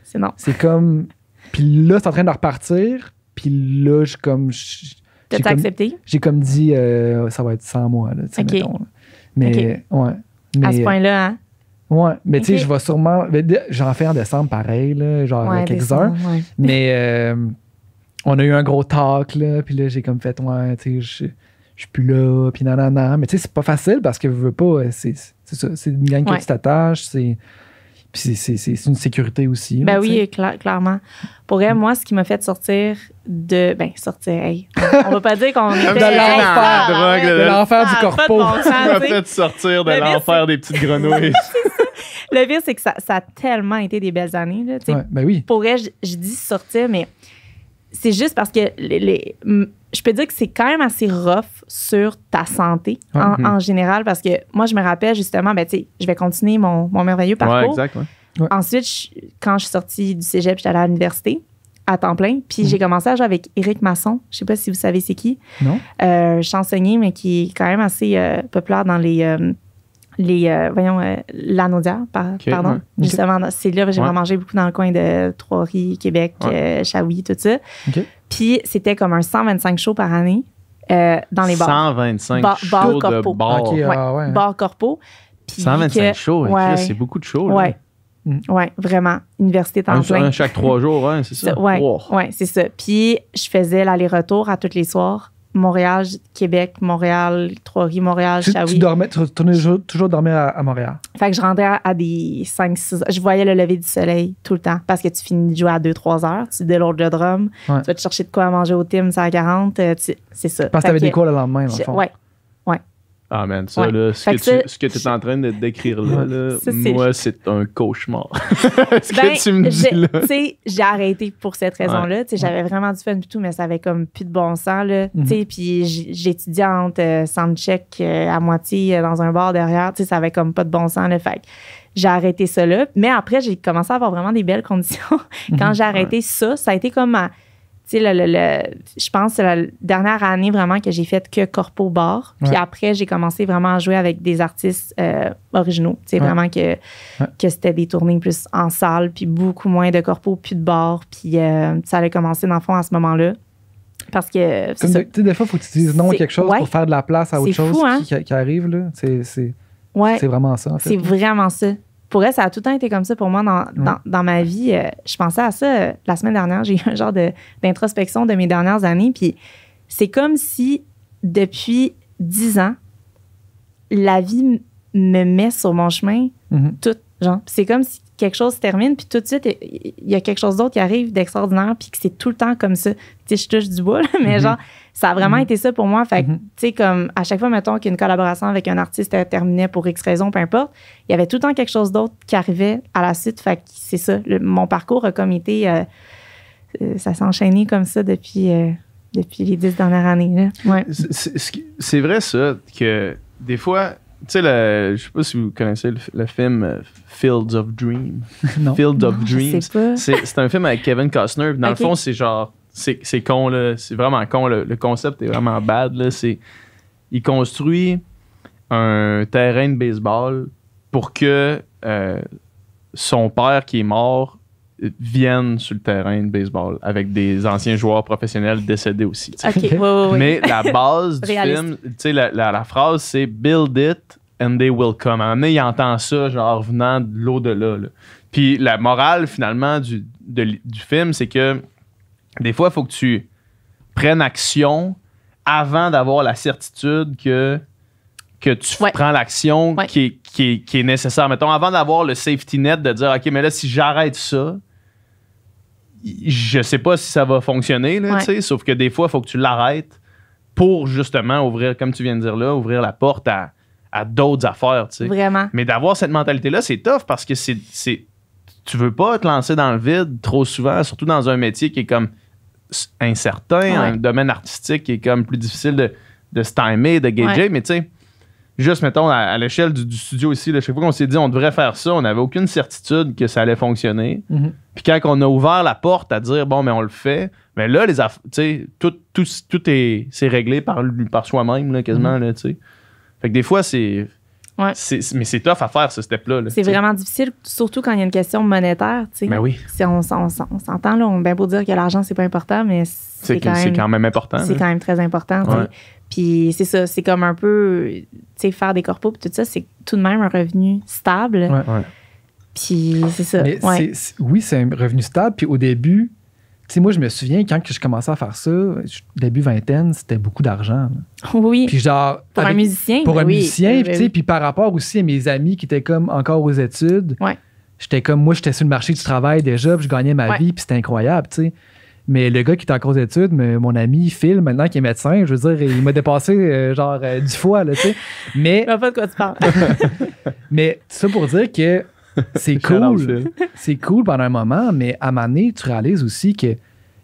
c'est non. C'est comme. Puis là, c'est en train de repartir, puis là, je comme. Je, T'as accepté? J'ai comme dit, euh, ça va être sans moi, là, sais, mettons, Mais, ouais. Mais, à ce point-là, hein? Ouais, mais tu sais, je vais sûrement. J'en fais en décembre pareil, là, genre quelques heures. Mais euh, on a eu un gros talk, là, puis là, j'ai comme fait, ouais, tu sais, je suis plus là, puis nanana. Mais tu sais, c'est pas facile parce que je veux pas. Euh, c'est ça, c'est une gang qui que c'est puis c'est une sécurité aussi. Ben oui, clairement. Pour elle, moi, ce qui m'a fait sortir de. Ben, sortir, hey. On va pas dire qu'on. est de l'enfer, de, de l'enfer du corpo. Ça m'a fait sortir de l'enfer des petites grenouilles. Le pire, c'est que ça, a tellement été des belles années. Là, sais. ben oui. Pour elle, je dis sortir, mais c'est juste parce que je peux dire que c'est quand même assez rough sur ta santé en, mhm. général parce que moi, je me rappelle justement, ben, je vais continuer mon, merveilleux parcours. Ensuite, quand je suis sortie du cégep, j'étais à l'université à temps plein. Puis mhm. j'ai commencé à jouer avec Éric Masson. Je sais pas si vous savez c'est qui. Non. Euh, chansonnier, mais qui est quand même assez euh, populaire dans les, euh, les euh, voyons euh, pardon. Justement, c'est là j'ai vraiment mangé beaucoup dans le coin de Trois-Ries, Québec, ouais. Euh, tout ça. Puis c'était comme un 125 shows par année euh, dans les bars. 125 shows de bar. Ah, bars 125 shows, hein, c'est beaucoup de shows. Là. Oui, mm. vraiment. Université temps plein. Un chaque trois jours, hein, c'est ça? Oui, ouais, c'est ça. Puis, je faisais l'aller-retour à tous les soirs Montréal, Québec, Montréal, Trois-Rivières, Montréal, tu, Tu dormais, tu retournais toujours, dormir à, Montréal. Fait que je rentrais à, des 5-6 heures. Je voyais le lever du soleil tout le temps parce que tu finis de jouer à 2-3 heures, tu délourdes le drum, tu vas te chercher de quoi à manger au Tim, c'est 40, c'est ça. Parce que tu avais des cours le lendemain, en fait. Ouais, ah, man, ça, là, ce, que, tu, es en train de décrire là, moi, c'est un cauchemar. ce ben, tu me sais, j'ai arrêté pour cette raison-là. Tu sais, j'avais vraiment du fun du tout, mais ça avait comme plus de bon sens, là. Tu mhm. sais, puis j'étudiante, euh, sans check euh, à moitié euh, dans un bar derrière. Tu sais, ça avait comme pas de bon sens, le Fait j'ai arrêté ça là. Mais après, j'ai commencé à avoir vraiment des belles conditions. Quand mhm. j'ai arrêté ça, ça a été comme sais, le, je pense que c'est la dernière année vraiment que j'ai fait que corpo bar. Puis après, j'ai commencé vraiment à jouer avec des artistes euh, originaux. Tu sais, vraiment que, que c'était des tournées plus en salle, puis beaucoup moins de corpo, plus de bar. Puis euh, ça allait commencer dans le fond à ce moment-là. Parce que. Tu sais, des, fois, il faut que tu dises non à quelque chose pour faire de la place à autre chose qui, hein? arrive. C'est, c'est, vraiment ça. C'est vraiment ça pour elle, ça a tout le temps été comme ça pour moi dans, ma vie. Euh, je pensais à ça euh, la semaine dernière. J'ai eu un genre d'introspection de, mes dernières années. Puis c'est comme si depuis dix ans, la vie me met sur mon chemin mm-hmm. tout. Genre, c'est comme si quelque chose se termine, puis tout de suite, il y a quelque chose d'autre qui arrive d'extraordinaire, puis que c'est tout le temps comme ça. Tu sais, je touche du bois, mais mhm. genre, ça a vraiment mhm. été ça pour moi. Fait mhm. tu sais, comme à chaque fois, mettons qu'une collaboration avec un artiste terminait pour X raison, peu importe, il y avait tout le temps quelque chose d'autre qui arrivait à la suite. Fait que c'est ça. mon parcours a comme été. Euh, euh, ça s'est enchaîné comme ça depuis, euh, depuis les dix dernières années. Ouais. C'est vrai, ça, que des fois, tu sais, je sais pas si vous connaissez le, film euh, Fields of Dream. Fields of Dreams. C'est un film avec Kevin Costner. Dans le fond, c'est genre. C'est con, là. C'est vraiment con. Le concept est vraiment bad, là. Il construit un terrain de baseball pour que euh, son père qui est mort viennent sur le terrain de baseball avec des anciens joueurs professionnels décédés aussi. Mais la base du film, la, la, la, phrase, c'est Build it and they will come. À un moment il entend ça, genre, venant de l'au-delà. Puis la morale, finalement, du, du film, c'est que des fois, il faut que tu prennes action avant d'avoir la certitude que que tu prends l'action qui, qui, est nécessaire. Mettons, avant d'avoir le safety net de dire, OK, mais là, si j'arrête ça, je sais pas si ça va fonctionner, sauf que des fois, il faut que tu l'arrêtes pour justement ouvrir, comme tu viens de dire là, ouvrir la porte à, d'autres affaires. Vraiment. Mais d'avoir cette mentalité-là, c'est tough parce que c'est, c'est. Tu veux pas te lancer dans le vide trop souvent, surtout dans un métier qui est comme incertain, un domaine artistique qui est comme plus difficile de, de se timer, de gager, mais tu sais juste, mettons, à, l'échelle du, studio ici, chaque fois qu'on s'est dit on devrait faire ça, on n'avait aucune certitude que ça allait fonctionner. Mhm. Puis quand on a ouvert la porte à dire bon, mais on le fait, mais là, les tout, tout, tout est, réglé par, par soi-même, quasiment. Mm fait que des fois, c'est mais c'est tough à faire, ce step-là. c'est vraiment difficile, surtout quand il y a une question monétaire. Mais ben oui. On, on, s'entend, là, on bien beau dire que l'argent, c'est pas important, mais c'est quand, même important. C'est hein. quand même très important. Puis c'est ça, c'est comme un peu, faire des corpos, tout ça, c'est tout de même un revenu stable. Puis c'est ça. Oui, c'est un revenu stable. Puis au début, tu sais, moi, je me souviens, quand je commençais à faire ça, début vingtaine, c'était beaucoup d'argent. Oui. Puis genre... Pour un musicien. Pour ben un musicien, ben puis par rapport aussi à mes amis qui étaient comme encore aux études, ouais. j'étais comme, moi, j'étais sur le marché du travail déjà, puis je gagnais ma vie, puis c'était incroyable, tu sais. Mais le gars qui était en cours études, mon ami Phil, maintenant qui est médecin, je veux dire, il m'a dépassé euh, genre euh, du foie, là, tu sais. Mais. Je sais pas de quoi tu parles. mais ça pour dire que C'est cool. c'est cool pendant un moment, mais à ma année, tu réalises aussi qu'il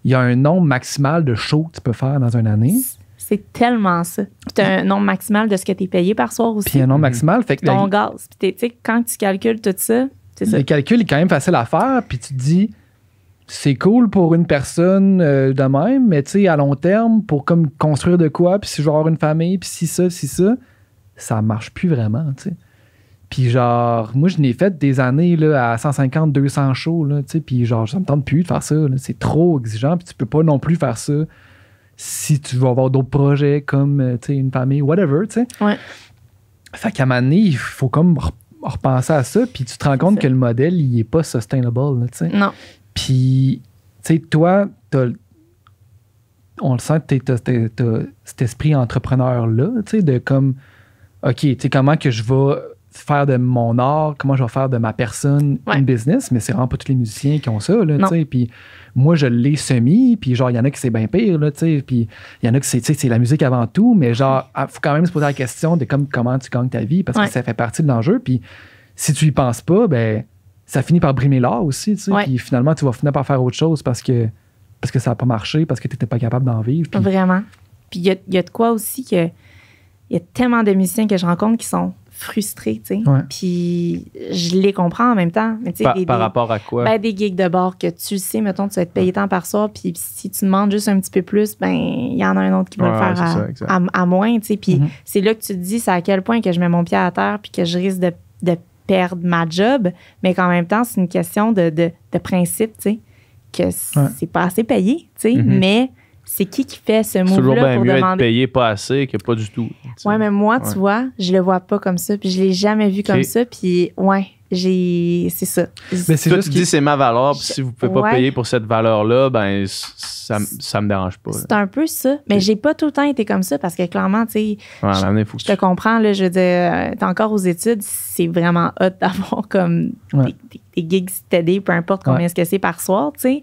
y a un nombre maximal de shows que tu peux faire dans une année. C'est tellement ça. Puis as un nombre maximal de ce que tu es payé par soir aussi. Puis un nombre maximal, fait que. Ton gaz. Puis tu sais, quand tu calcules tout ça, c'est ça. Le calcul est quand même facile à faire, puis tu te dis c'est cool pour une personne euh, de même, mais tu sais, à long terme, pour comme construire de quoi, puis si je veux avoir une famille, puis si ça, si ça, ça marche plus vraiment, tu sais. Puis genre, moi, je n'ai fait des années là, à 150, 200 shows, puis genre, ça me tente plus de faire ça. C'est trop exigeant, puis tu peux pas non plus faire ça si tu veux avoir d'autres projets comme, euh, tu sais, une famille, whatever, tu sais. Ouais. Fait qu'à un moment il faut comme repenser à ça, puis tu te rends compte que le modèle, il est pas sustainable, tu sais. Non. Puis, tu sais, toi, t'as on le sent que tu cet esprit entrepreneur-là, tu sais, de comme, OK, tu sais, comment que je vais faire de mon art, comment je vais faire de ma personne une business, mais c'est vraiment pas tous les musiciens qui ont ça, là, puis moi, je l'ai semi, puis genre, il y en a qui c'est bien pire, là, puis il y en a qui c'est, c'est la musique avant tout, mais genre, ah, faut quand même se poser la question de comme, comment tu gagnes ta vie, parce que ça fait partie de l'enjeu, puis si tu y penses pas, ben, ça finit par brimer l'art aussi, tu puis finalement, tu vas finir par faire autre chose parce que, parce que ça n'a pas marché, parce que tu n'étais pas capable d'en vivre. Vraiment. Puis il y a, y a de quoi aussi que il y a tellement de musiciens que je rencontre qui sont frustré, tu sais. Puis je les comprends en même temps. Mais par, par rapport à quoi? Ben, des gigs de bord que tu sais, mettons, tu vas être payé tant par soir, puis si tu demandes juste un petit peu plus, ben il y en a un autre qui va le faire à, moins, tu sais. Puis mm-hmm. c'est là que tu te dis, c'est à quel point que je mets mon pied à terre puis que je risque de, de perdre ma job, mais qu'en même temps, c'est une question de, de, de principe, tu sais, que c'est pas assez payé, tu sais, mm-hmm. mais c'est qui qui fait ce move-là toujours bien mieux être payé pas assez que pas du tout. Ouais, mais moi, tu vois, je le vois pas comme ça, puis je l'ai jamais vu comme ça, puis ouais, j'ai, c'est ça. Mais c'est Toi, tu dis c'est ma valeur, si vous pouvez pas payer pour cette valeur-là, ben ça, ça me dérange pas. C'est un peu ça, mais j'ai pas tout le temps été comme ça parce que clairement, tu sais, je, te comprends je veux dire, euh, t'es encore aux études, c'est vraiment hot d'avoir comme des, gigs TED, peu importe combien est-ce que c'est par soir, tu sais.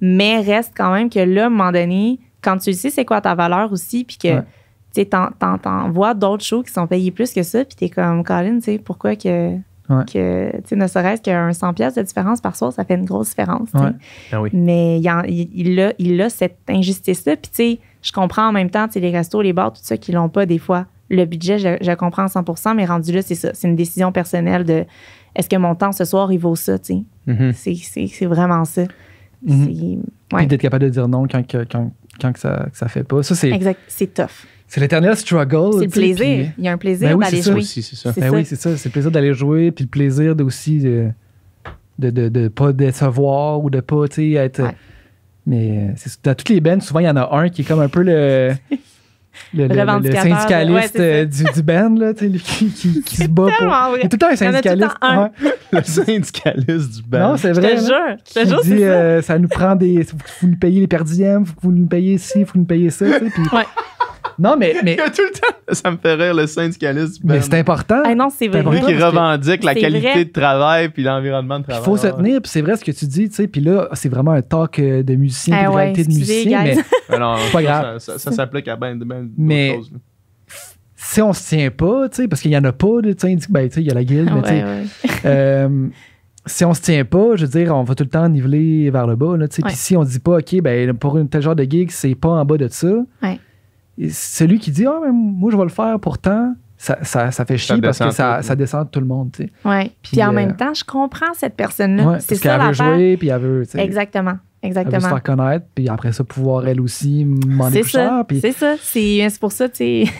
Mais reste quand même que là, à un moment donné, quand tu sais c'est quoi ta valeur aussi, puis que tu t'en, vois d'autres shows qui sont payés plus que ça, puis es comme, Colin, tu sais, pourquoi que. tu ne serait-ce qu'un 100 pièces de différence par soir, ça fait une grosse différence. Ben mais il, a, cette injustice-là. Puis, tu sais, je comprends en même temps, les restos, les bars, tout ça, qui l'ont pas des fois. Le budget, je, comprends 100 mais rendu là, c'est ça. C'est une décision personnelle de est-ce que mon temps ce soir, il vaut ça, tu sais. Mm-hmm. c'est vraiment ça. Mhm. Et d'être capable de dire non quand, quand, quand que ça, ne ça fait pas. Ça, c'est. Exact, c'est tough. C'est l'éternel struggle. C'est le plaisir. Il y a un plaisir ben oui, d'aller jouer. c'est ça. Ben oui, c'est ça. C'est le plaisir d'aller jouer, puis le plaisir de aussi euh, de de, de, pas décevoir ou de pas être. Mais euh, dans toutes les bennes, souvent, il y en a un qui est comme un peu le. le, syndicaliste euh, du, du band, là, lui, qui, qui, se bat pour. Il y tout le temps un syndicaliste. le syndicaliste du band. Non, c'est vrai. Je te hein. jure. Je te jure, dit, euh, ça. nous prend des. Faut, vous nous payer les perdièmes, il faut que vous nous payiez ci, faut que vous nous payer ça, puis. Non, mais, mais... tout le temps, ça me fait rire, le syndicalisme. Mais ben, c'est important. Ah non, c'est vrai. qui revendique la qualité de travail puis l'environnement de travail. Il faut se tenir, puis c'est vrai ce que tu dis, tu sais. Puis là, c'est vraiment un talk euh, de musicien, ah de réalité de musicien, mais, ah pas grave. Ça, s'applique à bien ben, ben, ben mais... choses. Mais si on se tient pas, tu sais, parce qu'il y en a pas, tu sais, il y a la guilde, mais tu sais, euh, si on se tient pas, je veux dire, on va tout le temps niveler vers le bas, tu sais, puis si on dit pas, OK, ben, pour un tel genre de gig, c'est pas en bas de ça, celui qui dit Ah, mais moi, je vais le faire pourtant. Ça, ça, fait chier parce que ça, ça descend tout le monde. Oui. Puis, en euh, même temps, je comprends cette personne-là. c'est ça. Parce qu'elle veut jouer, puis elle veut. Exactement. Exactement. Elle faire connaître, puis après ça, pouvoir elle aussi m'en plus Puis... C'est ça. Euh, c'est pour ça, tu sais.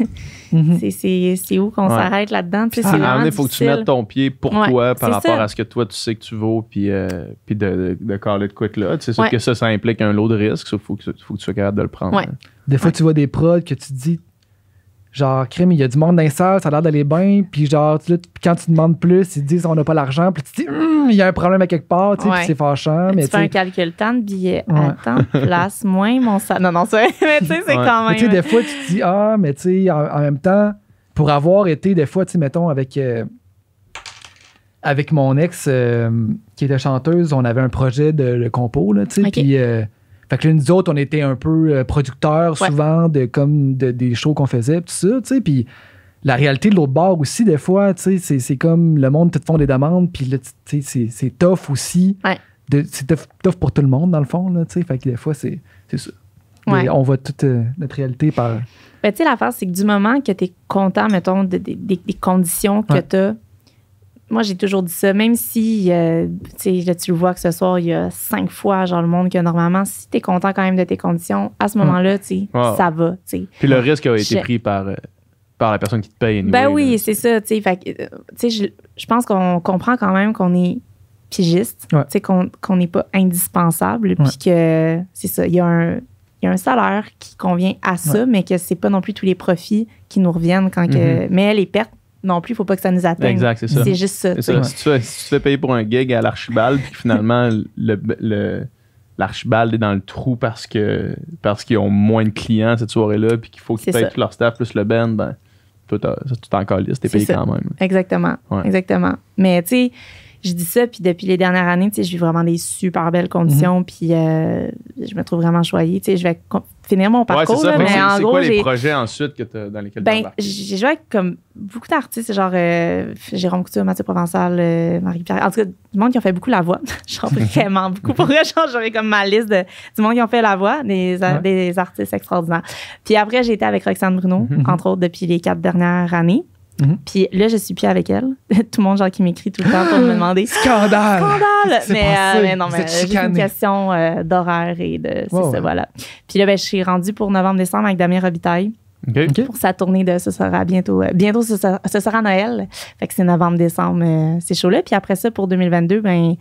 Mhm. c'est où qu'on s'arrête là-dedans. Tu sais, ah, il faut que tu mettes ton pied pour toi par rapport à ce que toi, tu sais que tu vaux, puis, euh, puis de, de, de call là. C'est sûr que ça, ça implique un lot de risques. Il faut, faut, que tu sois capable de le prendre. Des fois, tu vois des prods que tu dis, genre, crime, il y a du monde dans les ça a l'air d'aller bien. Puis, genre, quand tu demandes plus, ils te disent on n'a pas l'argent. Puis, tu dis, hum, il y a un problème à quelque part, tu sais, puis c'est fâchant. Tu fais un calcul, temps de billets, attends, place, moins mon salaire. Non, non, ça, mais tu sais, c'est quand même. Tu des fois, tu te dis, ah, mais tu sais, en, même temps, pour avoir été, des fois, tu sais, mettons, avec. Euh, avec mon ex euh, qui était chanteuse, on avait un projet de, le compo, là, tu sais, okay. puis euh, fait que l'une nous autres, on était un peu euh, producteurs souvent de, comme des shows qu'on faisait, tout ça, tu sais. Puis la réalité de l'autre bord aussi, des fois, c'est comme le monde te font des demandes, puis c'est tough aussi. C'est tough, pour tout le monde, dans le fond, Fait que des fois, c'est ça. On voit toute euh, notre réalité par. Ben, tu sais, c'est que du moment que tu es content, mettons, des, des conditions que tu as moi, j'ai toujours dit ça, même si euh, tu le vois que ce soir, il y a cinq fois genre le monde que normalement, si tu es content quand même de tes conditions, à ce mm. moment-là, ça va. Puis le risque a été pris par, euh, par la personne qui te paye. ben oui, c'est ça. fait, euh, je, pense qu'on comprend quand même qu'on est pigiste, qu'on n'est pas indispensable, puis que c'est ça, il y, a un, salaire qui convient à ça, mais que c'est pas non plus tous les profits qui nous reviennent quand mm-hmm. mais les pertes non plus, il faut pas que ça nous atteigne. Ben, c'est juste ça. Si, tu, fais payer pour un gig à l'archibald, puis finalement, le, l'archibald est dans le trou parce, que, parce qu'ils ont moins de clients cette soirée-là, puis qu'il faut qu'ils payent tout leur staff plus le band, ben, toi, tu t'en tu t'es payé quand même. Exactement. Exactement. Mais tu sais, je dis ça, puis depuis les dernières années, tu sais, je vis vraiment des super belles conditions, mhm. puis euh, je me trouve vraiment choyée. Tu sais, je vais finir mon parcours, C'est quoi les projets ensuite dans lesquels ben, J'ai joué avec comme beaucoup d'artistes, genre euh, Jérôme Couture, Mathieu Provençal, euh, Marie-Pierre, en tout cas, du monde qui ont fait beaucoup la voix. vraiment beaucoup. Pour vrai, j'aurais comme ma liste de, du monde qui ont fait la voix, des, artistes extraordinaires. Puis après, j'ai été avec Roxane Bruno, mhm. entre autres, depuis les quatre dernières années. Mhm. Puis là, je suis pied avec elle. tout le monde, genre, qui m'écrit tout le temps pour me demander. Scandale! Scandale! Euh, mais, non, mais c'est une question euh, d'horaire et de. C'est ça, voilà. Puis là, ben, je suis rendue pour novembre-décembre avec Damien Robitaille. Pour sa tournée de ce sera bientôt. Euh, bientôt, ce sera, Noël. Fait que c'est novembre-décembre, c'est chaud là. Puis après ça, pour 2022, ben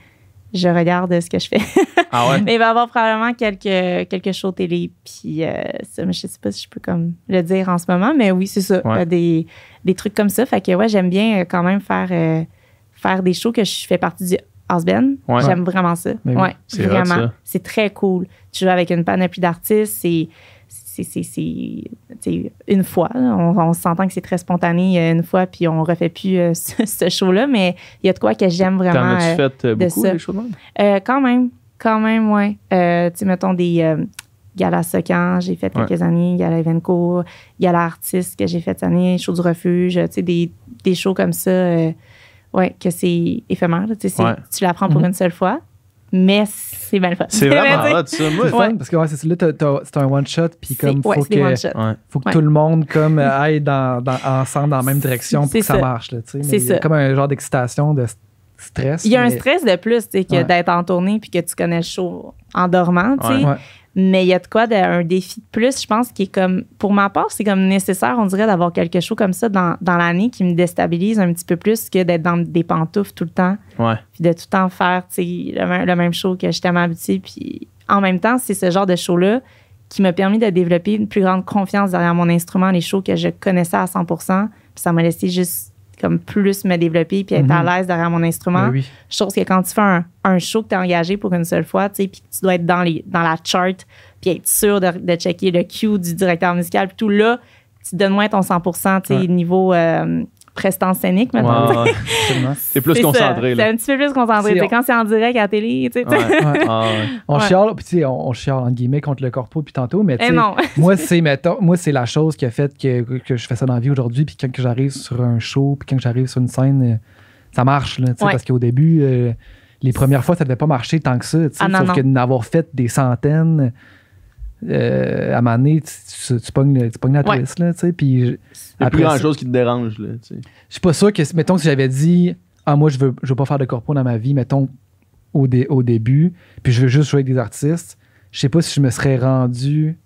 je regarde ce que je fais. ah ouais? Mais il va y avoir probablement quelques, shows télé. Puis euh, ça, mais je sais pas si je peux comme le dire en ce moment, mais oui, c'est ça. Des, des, trucs comme ça. Fait que ouais, j'aime bien euh, quand même faire, euh, faire des shows que je fais partie du Osben. J'aime vraiment ça. Oui. ouais, vraiment. C'est très cool. Tu joues avec une panoplie d'artistes. C'est c'est une fois. On, s'entend que c'est très spontané une fois, puis on refait plus euh, ce, show-là, mais il y a de quoi que j'aime vraiment. as-tu fait euh, beaucoup, de ça. shows euh, Quand même, quand même, oui. tu sais, mettons des galas Socan, j'ai fait quelques années, Gala Evenco, Gala Artiste que j'ai fait cette année, Show du Refuge, tu sais, des, des shows comme ça, ouais, que c'est éphémère, tu sais, tu l'apprends pour mm-hmm. une seule fois mais c'est mal fait. C'est vraiment Moi, parce que c'est là, c'est un one-shot, puis comme faut, que, faut que tout le monde comme aille dans, ensemble dans la même direction pour que ça, marche. c'est comme un genre d'excitation, de stress. Il y a un stress de plus que d'être en tournée puis que tu connais le show en dormant. Mais il y a de quoi un défi de plus, je pense, qui est comme, pour ma part, c'est comme nécessaire, on dirait, d'avoir quelque chose comme ça dans, l'année qui me déstabilise un petit peu plus que d'être dans des pantoufles tout le temps. Puis de tout le temps faire tu le, le, même show que j'étais suis habituée. Puis en même temps, c'est ce genre de show-là qui m'a permis de développer une plus grande confiance derrière mon instrument, les shows que je connaissais à 100 Puis ça m'a laissé juste comme plus me développer puis être à mhm. l'aise derrière mon instrument. Ben Je trouve que quand tu fais un, show que tu es engagé pour une seule fois, tu sais, puis tu dois être dans, les, dans la chart puis être sûr de, checker le cue du directeur musical puis tout là, tu donnes moins ton 100 tu sais, niveau euh, prestance scénique, maintenant. c'est plus concentré. C'est un petit peu plus concentré. c'est Quand c'est en direct à la télé, tu sais. Ah, on chiale, puis tu sais, on, chiale entre guillemets contre le corpo depuis tantôt, mais eh moi, c'est, moi, c'est la chose qui a fait que, que je fais ça dans la vie aujourd'hui, puis quand j'arrive sur un show, puis quand j'arrive sur une scène, euh, ça marche, là, parce qu'au début, euh, les premières fois, ça devait pas marcher tant que ça, ah, sauf que que d'avoir fait des centaines... Euh, à un moment donné, tu, pognes, la là, tu sais, puis... plus grand-chose qui te dérange, là, tu sais. Je suis pas sûr que... Mettons si j'avais dit, « Ah, moi, je veux, je veux pas faire de corpo dans ma vie, mettons, au, début, puis je veux juste jouer avec des artistes, je sais pas si je me serais rendu... »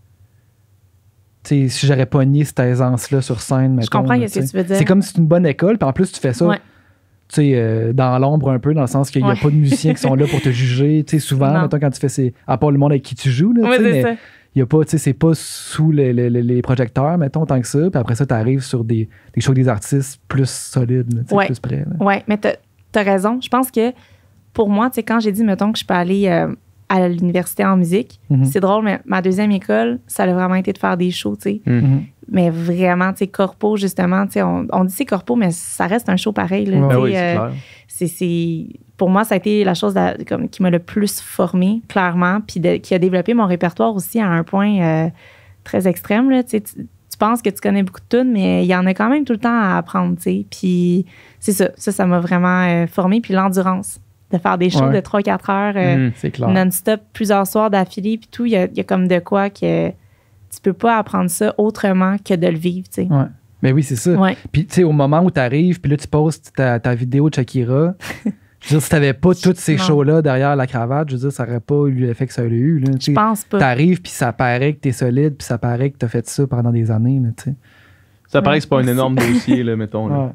sais, si j'aurais pogné cette aisance-là sur scène, mais Je comprends ce que tu veux dire. C'est comme si c'est une bonne école, puis en plus, tu fais ça... tu sais, euh, dans l'ombre un peu, dans le sens qu'il n'y a pas de musiciens qui sont là pour te juger. tu Souvent, mettons, quand tu fais ces. À part le monde avec qui tu joues, là, mais, y a pas, tu sais, c'est pas sous les, projecteurs, mettons, tant que ça. Puis après ça, tu arrives sur des, des shows des artistes plus solides, plus près. Oui, mais t'as as, raison. Je pense que pour moi, tu sais, quand j'ai dit, mettons, que je peux aller. Euh, à l'université en musique. Mhm. C'est drôle, mais ma deuxième école, ça a vraiment été de faire des shows, tu sais. Mhm. Mhm. Mais vraiment, tu sais, corpo, justement, tu sais, on, dit c'est corpo, mais ça reste un show pareil. oui, euh, c'est Pour moi, ça a été la chose qui m'a le plus formé, clairement, puis qui a développé mon répertoire aussi à un point euh, très extrême. Là, tu, penses que tu connais beaucoup de tunes, mais il y en a quand même tout le temps à apprendre, tu sais. Puis c'est ça, ça, ça m'a vraiment euh, formé. formée, puis l'endurance de faire des shows de 3-4 heures euh, hmm, non-stop, plusieurs soirs d'affilée, puis tout. Il y a, comme de quoi que tu peux pas apprendre ça autrement que de le vivre, tu sais. Mais oui, c'est ça. Puis, tu sais, au moment où tu arrives, puis là, tu postes ta, vidéo de Shakira. Je veux dire, si t'avais pas toutes ces shows-là derrière la cravate, je veux dire, ça aurait pas eu l'effet que ça aurait eu. je pense pas. puis ça paraît que tu es solide, puis ça paraît que t'as fait ça pendant des années. sais. Ça paraît que c'est pas un énorme dossier, là, mettons.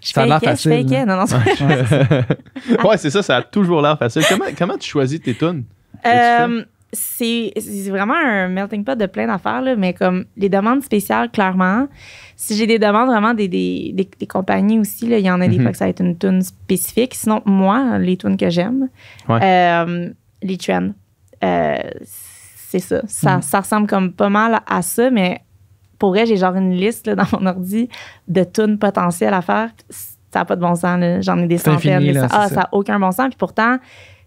ça a l'air facile. non, non, c'est ouais, c'est ça, ça a toujours l'air facile. Comment, tu choisis tes tunes? Euh, c'est vraiment un melting pot de plein d'affaires, mais comme les demandes spéciales, clairement. Si j'ai des demandes vraiment des, compagnies aussi, il y en a des mhm. fois que ça va être une tune spécifique. Sinon, moi, les tunes que j'aime, euh, les trends, euh, c'est ça. Mhm. ça ressemble comme pas mal à ça, mais pour vrai, j'ai genre une liste dans mon ordi de tunes potentielles à faire. Ça n'a pas de bon sens. J'en ai des centaines. ça n'a ah, aucun bon sens. Puis pourtant,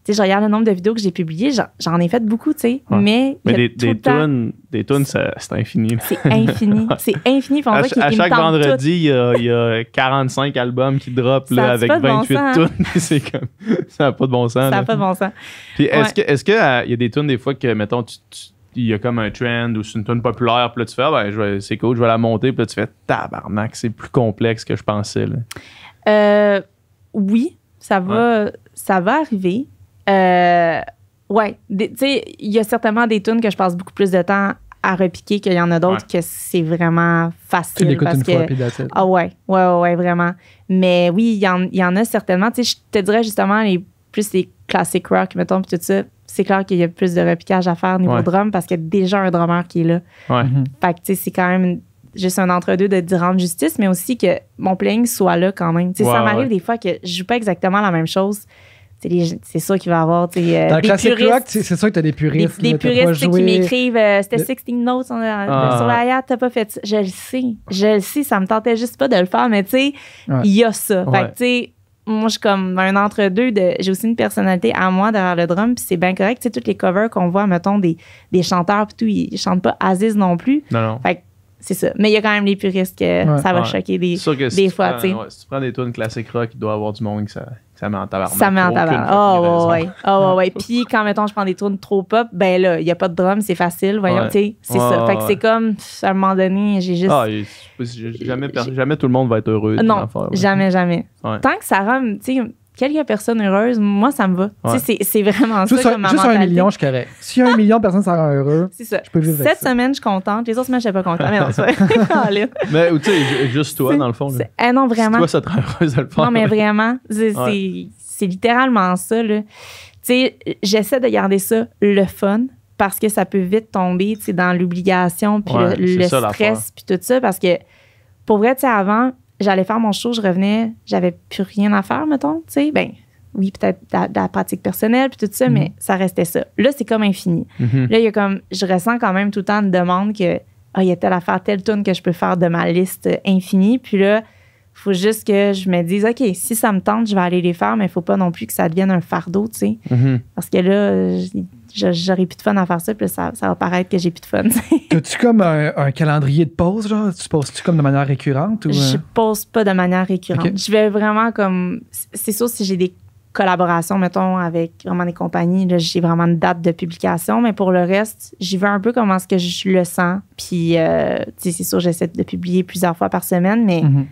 tu je regarde le nombre de vidéos que j'ai publiées. J'en ai fait beaucoup, tu sais. Mais, des, tonnes, des tunes, c'est infini. C'est infini. c'est infini. À, chaque vendredi, il y, a 45 albums qui drop avec 28 tunes. Ça n'a pas de bon sens. Ça n'a pas de bon sens. Puis est-ce qu'il euh, y a des tunes des fois que, mettons, tu il y a comme un trend ou c'est une tune populaire, puis là, tu fais, ah, ben, c'est cool, je vais la monter, puis là, tu fais, tabarnak, c'est plus complexe que je pensais. Euh, oui, ça va, ça va arriver. Euh, ouais, tu sais, il y a certainement des tunes que je passe beaucoup plus de temps à repiquer qu'il y en a d'autres que c'est vraiment facile. Tu l'écoutes Ah ouais, ouais, ouais, vraiment. Mais oui, il y en, a certainement. Tu sais, je te dirais justement les, plus les classiques rock, mettons, puis tout ça c'est clair qu'il y a plus de repiquage à faire au niveau drum parce qu'il y a déjà un drummer qui est là. Ouais. Mm-hmm. Fait que, tu sais, c'est quand même juste un entre-deux de rendre justice, mais aussi que mon playing soit là quand même. Tu sais, ça m'arrive des fois que je joue pas exactement la même chose. C'est ça qu'il va y avoir. tu euh, Dans le classique rock, c'est ça que tu as des puristes. Des, puristes qui m'écrivent euh, c'était 16 notes sur, la ah. sur tu n'as t'as pas fait ça. Je le sais. Je le sais, ça me tentait juste pas de le faire, mais tu sais, il y a ça. Fait que tu sais, moi, je suis comme un entre-deux. De, j'ai aussi une personnalité à moi derrière le drum, puis c'est bien correct. Tu sais, toutes les covers qu'on voit, mettons, des, chanteurs, puis tout, ils chantent pas Aziz non plus. Non, non. c'est ça. Mais il y a quand même les puristes que ça va choquer des, fois, tu sais. si tu prends des tunes classiques rock, il doit y avoir du monde que ça, ça met en tabarnak. Ça met en tabarnak. Oh, ouais, ouais. Ah, Puis quand, mettons, je prends des tournes trop pop, ben là, il n'y a pas de drum, c'est facile, voyons, tu C'est ça. Fait que c'est comme, à un moment donné, j'ai juste. Ah, jamais, jamais tout le monde va être heureux. Non, jamais, jamais. Tant que ça rame, tu sais, quelques personnes heureuses, moi, ça me va. c'est vraiment ça. Si comme juste un million, je serais. Si un million de personnes ça rendent heureux, je peux vivre Cette avec ça. semaine, je suis contente. Les autres semaines, je suis pas contente. Mais non, c'est Mais tu sais, juste toi, dans le fond. Là. Eh non, vraiment. toi, ça te rend heureuse le fond. – Non, mais vraiment. C'est littéralement ça. Tu sais, j'essaie de garder ça le fun parce que ça peut vite tomber dans l'obligation, puis le, stress, puis tout ça. Parce que pour vrai, tu sais, avant, j'allais faire mon show, je revenais, j'avais plus rien à faire, mettons, tu sais, ben oui, peut-être de, la pratique personnelle, puis tout ça, mhm. mais ça restait ça. Là, c'est comme infini. Mhm. Là, il y a comme, je ressens quand même tout le temps une demande que, ah, il y a telle affaire, telle tune que je peux faire de ma liste infinie, puis là, faut juste que je me dise, OK, si ça me tente, je vais aller les faire, mais il faut pas non plus que ça devienne un fardeau, tu sais. Mhm. Parce que là, j'aurai plus de fun à faire ça, puis ça, ça va paraître que j'ai plus de fun. As-tu comme un, calendrier de pause, genre? Tu poses-tu comme de manière récurrente? Ou... Je euh? pose pas de manière récurrente. Je vais vraiment comme. C'est sûr, si j'ai des collaborations, mettons, avec vraiment des compagnies, j'ai vraiment une date de publication, mais pour le reste, j'y vais un peu comme est-ce que je le sens. Puis, euh, c'est sûr, j'essaie de publier plusieurs fois par semaine, mais. Mm-hmm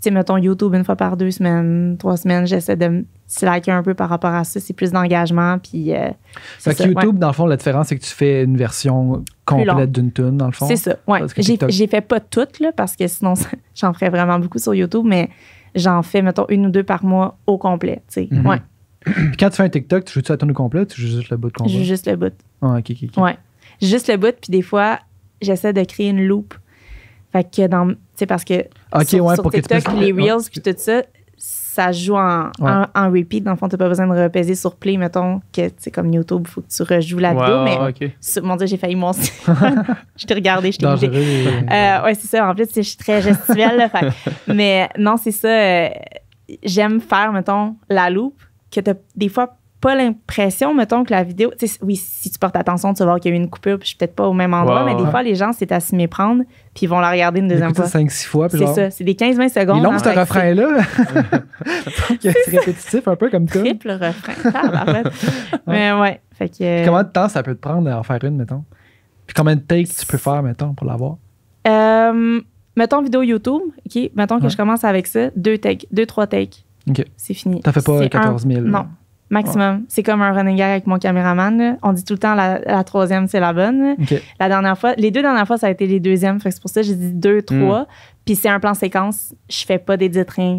sais, mettons YouTube une fois par deux semaines, trois semaines, j'essaie de me slacker un peu par rapport à ça. C'est plus d'engagement. Puis. Euh, fait que YouTube, dans le fond, la différence, c'est que tu fais une version complète d'une tune, dans le fond. C'est ça, oui. J'ai fait pas toutes, là, parce que sinon, j'en ferais vraiment beaucoup sur YouTube, mais j'en fais, mettons, une ou deux par mois au complet, tu sais. Mhm. quand tu fais un TikTok, tu joues-tu la tune complet ou tu joues juste le bout de Je joue juste le bout. Ah, ok, Juste le bout, puis des fois, j'essaie de créer une loupe. Fait que dans parce que sur, ouais, pour TikTok, les Reels, et tout ça, ça joue en, en, en, repeat. Dans le fond, tu n'as pas besoin de repaiser sur play, mettons, que c'est comme YouTube, il faut que tu rejoues la vidéo. mais mon Dieu, j'ai failli mon Je t'ai regardé, je t'ai Oui, euh, ouais, c'est ça. En plus, je suis très gestuelle. Mais non, c'est ça. Euh, j'aime faire, mettons, la loupe, que tu des fois pas l'impression, mettons, que la vidéo. Oui, si tu portes attention, tu vas voir qu'il y a eu une coupure, puis je suis peut-être pas au même endroit, mais des fois, les gens, c'est à s'y méprendre, puis ils vont la regarder une deuxième fois. 5-6 fois, C'est ça, c'est des 15-20 secondes. Il long, ce refrain-là. c'est répétitif, un peu comme ça. Triple refrain, ah, ben, Mais ouais. Fait que, Combien de temps ça peut te prendre d'en faire une, mettons? Puis combien de takes tu peux faire, mettons, pour l'avoir? Euh, mettons vidéo YouTube, OK? Mettons que je commence avec ça, deux takes, deux, trois takes. OK. C'est fini. T'as fait pas 14 000? Non, maximum. C'est comme un running guy avec mon caméraman. On dit tout le temps la, troisième, c'est la bonne. La dernière fois, les deux dernières fois, ça a été les deuxièmes. c'est pour ça que j'ai dit deux, mm. trois. Puis c'est un plan séquence. Je fais pas des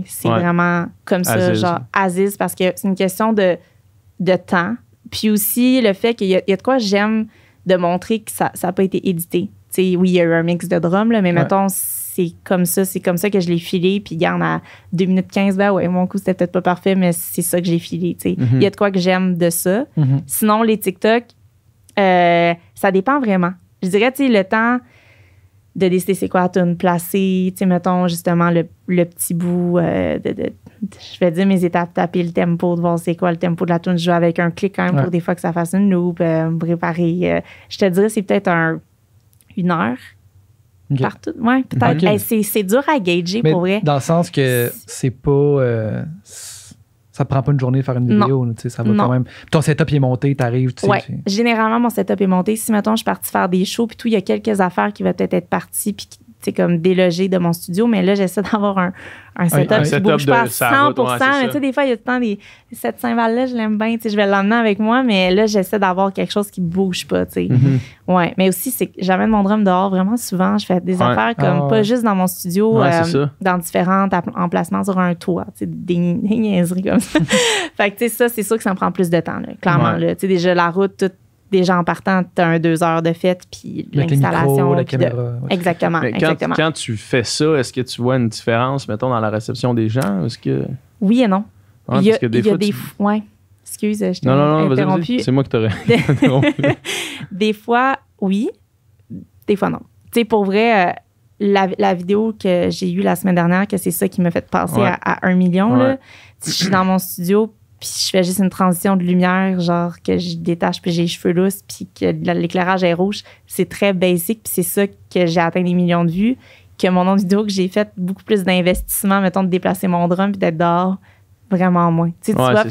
C'est vraiment comme ça, genre Aziz, parce que c'est une question de, de temps. Puis aussi le fait qu'il y, y, a de quoi j'aime de montrer que ça n'a ça pas été édité. sais oui, il y a eu un mix de drums, là, mais mettons, c'est comme ça, c'est comme ça que je l'ai filé. Puis, garde à 2 minutes 15, ben ouais, mon coup, c'était peut-être pas parfait, mais c'est ça que j'ai filé. Mhm. Il y a de quoi que j'aime de ça. Mhm. Sinon, les TikTok, euh, ça dépend vraiment. Je dirais, tu le temps de décider c'est quoi tune placer tu mettons justement le, petit bout euh, de, je vais dire mes étapes, taper le tempo, de voir c'est quoi le tempo de la tune, jouer avec un clic quand hein, même pour des fois que ça fasse une loupe, euh, préparer. je te dirais, c'est peut-être un, une heure Partout. Oui, peut-être. c'est dur à gager pour vrai. Dans le sens que c'est pas. Euh, ça prend pas une journée de faire une vidéo, tu sais, ça va quand même. Ton setup est monté, t'arrives, tu sais. Ouais. Généralement, mon setup est monté. Si, mettons, je suis partie faire des shows, puis tout, il y a quelques affaires qui vont peut-être être parties, puis comme délogé de mon studio, mais là, j'essaie d'avoir un, un setup, qui un 100 Mais tu sais, des fois, il y a tout le temps des. Cette cymbale là je l'aime bien. Tu sais, je vais l'emmener avec moi, mais là, j'essaie d'avoir quelque chose qui bouge pas. Tu sais. Mm-hmm. ouais, mais aussi, c'est j'amène mon drum dehors vraiment souvent. Je fais des affaires comme ah, pas juste dans mon studio, euh, dans différents emplacements sur un toit. Tu sais, des, niaiseries comme ça. fait que, tu sais, ça, c'est sûr que ça me prend plus de temps, clairement. Là. Tu sais, déjà, la route, toute déjà en partant, tu as un deux heures de fête, puis l'installation. Exactement, quand, exactement. Quand tu fais ça, est-ce que tu vois une différence, mettons, dans la réception des gens? Est-ce que... Oui et non. Ah, il y a, que des fois, Oui. Ouais. Excuse, je t'ai Non, non, non, vas-y, c'est moi qui t'aurais des fois, oui. Des fois, non. Tu sais, pour vrai... Euh, la, vidéo que j'ai eue la semaine dernière, que c'est ça qui m'a fait passer à, un million. Là. Je suis dans mon studio, puis je fais juste une transition de lumière, genre que je détache, puis j'ai les cheveux lousses, puis que l'éclairage est rouge. C'est très basic, puis c'est ça que j'ai atteint des millions de vues. Que mon nom vidéo que j'ai fait, beaucoup plus d'investissement, mettons, de déplacer mon drum, puis d'être dehors, vraiment moins. Tu, sais, tu vois,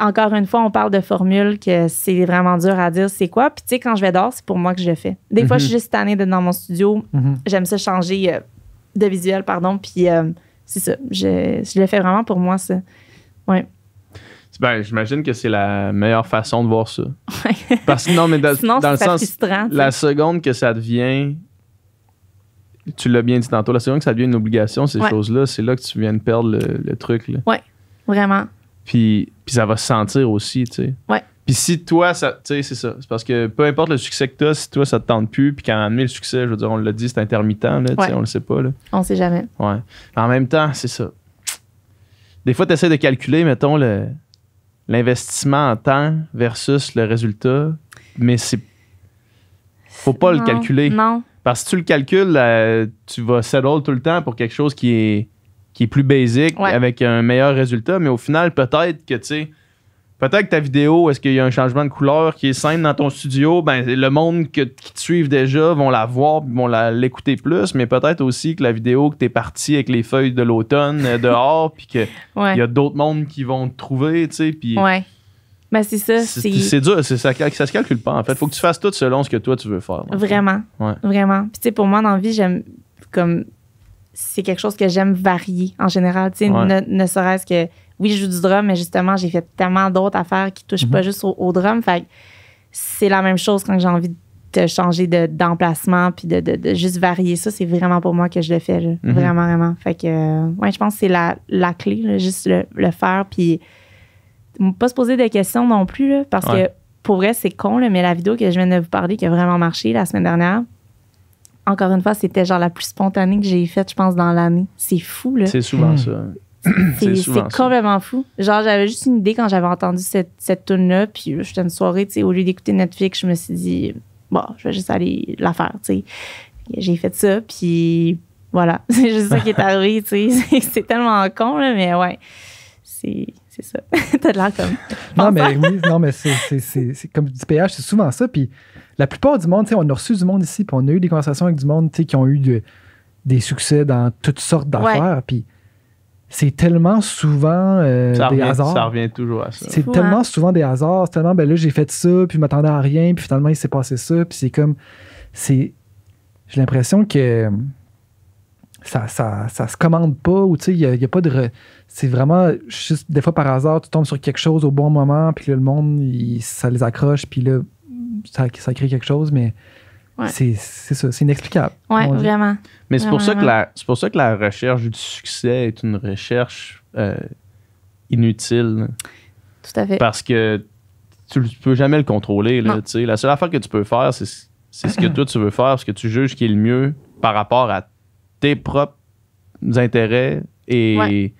encore une fois, on parle de formule, que c'est vraiment dur à dire c'est quoi. Puis tu sais, quand je vais dehors, c'est pour moi que je le fais. Des fois, je mhm. suis juste tannée d'être dans mon studio. Mhm. J'aime ça changer euh, de visuel, pardon. Puis euh, c'est ça. Je, je le fais vraiment pour moi, ça. Ouais. j'imagine que c'est la meilleure façon de voir ça. Parce non, mais dans le sens, la seconde que ça devient, tu l'as bien dit tantôt, la seconde que ça devient une obligation, ces choses-là, c'est là que tu viens de perdre le, truc. oui Ouais, vraiment. Puis, ça va se sentir aussi, tu sais. Puis si toi, ça, tu sais, c'est ça. C'est parce que peu importe le succès que tu as, si toi, ça te tente plus, puis quand on le succès, je veux dire, on l'a dit, c'est intermittent, là, sais on le sait pas. Là. On sait jamais. Ouais. En même temps, c'est ça des fois, tu essaies de calculer, mettons, le, l'investissement en temps versus le résultat, mais c'est faut pas le calculer. Non. Parce que si tu le calcules, euh, tu vas settle tout le temps pour quelque chose qui est, qui est plus basique, avec un meilleur résultat, mais au final, peut-être que, tu sais, peut-être que ta vidéo, est-ce qu'il y a un changement de couleur qui est simple dans ton studio, ben le monde qui te suivent déjà vont la voir, vont l'écouter plus, mais peut-être aussi que la vidéo que tu es parti avec les feuilles de l'automne euh, dehors, puis qu'il il y a d'autres mondes qui vont te trouver, tu sais, Ouais. Ben, c'est ça. C'est dur, ça, ça se calcule pas, en fait. Faut que tu fasses tout selon ce que toi, tu veux faire. Vraiment. Vraiment. Puis, tu sais, pour moi, dans la vie, j'aime comme... C'est quelque chose que j'aime varier, en général, ne serait-ce que oui, je joue du drum, mais justement, j'ai fait tellement d'autres affaires qui touchent pas mhm. juste au, drum. Fait c'est la même chose quand j'ai envie de changer d'emplacement puis de, juste varier ça. C'est vraiment pour moi que je le fais, mhm. vraiment, vraiment. Fait que, euh, je pense que c'est la, clé, juste le, faire. Puis, pas se poser de questions non plus, parce que pour vrai, c'est con, mais la vidéo que je viens de vous parler qui a vraiment marché la semaine dernière, encore une fois, c'était genre la plus spontanée que j'ai faite, je pense, dans l'année. C'est fou, là. C'est souvent mhm. ça c'est, complètement fou. Genre, j'avais juste une idée quand j'avais entendu cette, cette tune-là. Puis, j'étais une soirée, tu sais, au lieu d'écouter Netflix, je me suis dit, bon, je vais juste aller la faire, tu sais. J'ai fait ça, puis voilà. C'est juste ça qui est arrivé, tu sais. C'est tellement con, là, mais ouais. C'est ça. T'as de l'air comme. Non, mais oui, non, mais c'est, comme du péage, c'est souvent ça. Puis la plupart du monde, on a reçu du monde ici, puis on a eu des conversations avec du monde qui ont eu des succès dans toutes sortes d'affaires. Puis c'est tellement souvent euh, des hasards. Ça revient toujours à ça. C'est tellement souvent des hasards. C'est tellement, ben là, j'ai fait ça, puis je m'attendais à rien, puis finalement, il s'est passé ça. Puis c'est comme. c'est J'ai l'impression que euh, ça, ça, se commande pas, ou tu sais, il n'y a, pas de. C'est vraiment juste des fois par hasard, tu tombes sur quelque chose au bon moment, puis le monde, ça les accroche, puis là, ça, ça crée quelque chose, mais c'est ça, c'est inexplicable. Oui, vraiment. Mais c'est pour, ça que la, pour ça que la recherche du succès est une recherche euh, inutile. Tout à fait. Parce que tu ne peux jamais le contrôler. la seule affaire que tu peux faire, c'est ce que toi tu veux faire, ce que tu juges qui est le mieux par rapport à tes propres intérêts et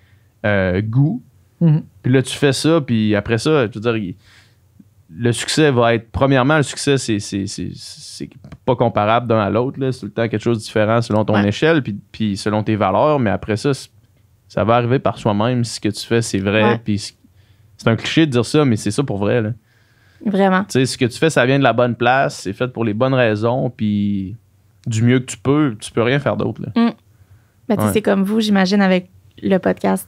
euh, goûts. Mm-hmm. Puis là, tu fais ça, puis après ça, je veux dire, le succès va être, premièrement, le succès, c'est, c'est, pas comparable d'un à l'autre. C'est tout le temps quelque chose de différent selon ton échelle, puis, puis, selon tes valeurs. Mais après ça, ça va arriver par soi-même. Si ce que tu fais, c'est vrai. c'est un cliché de dire ça, mais c'est ça pour vrai. Vraiment. Tu sais, ce que tu fais, ça vient de la bonne place, c'est fait pour les bonnes raisons, puis du mieux que tu peux, tu peux rien faire d'autre. Là. Mm. C'est comme vous, j'imagine, avec le podcast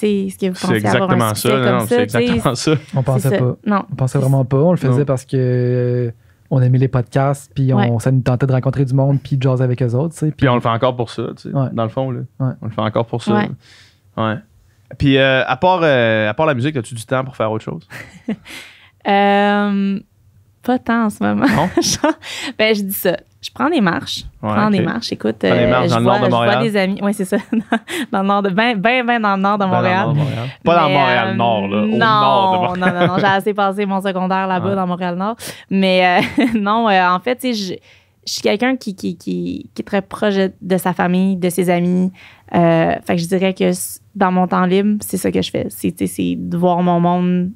ce que vous pensez avoir c'est exactement ça. On pensait pas. Non. On pensait vraiment pas. On le faisait parce que euh, on aimait les podcasts, puis on, ça nous tentait de rencontrer du monde, puis de jaser avec eux autres. Puis, puis on le fait encore pour ça, dans le fond. Là. On le fait encore pour ça. Ouais. Puis euh, à, part, euh, à part la musique, as-tu du temps pour faire autre chose? pas tant en ce moment. Non? ben, je dis ça. Je prends des marches. Je prends des marches. Écoute, euh, je, vois, des amis. Oui, c'est ça. dans le nord de. Ben, ben, ben dans le nord de Montréal. Pas dans Montréal-Nord, euh, là. Au non, nord de Montréal. non, non, non. J'ai assez passé mon secondaire là-bas, dans Montréal-Nord. Mais euh, non, en fait, je, je suis quelqu'un qui, qui, qui, qui, est très proche de sa famille, de ses amis. fait que je dirais que dans mon temps libre, c'est ça que je fais. C'est, de voir mon monde.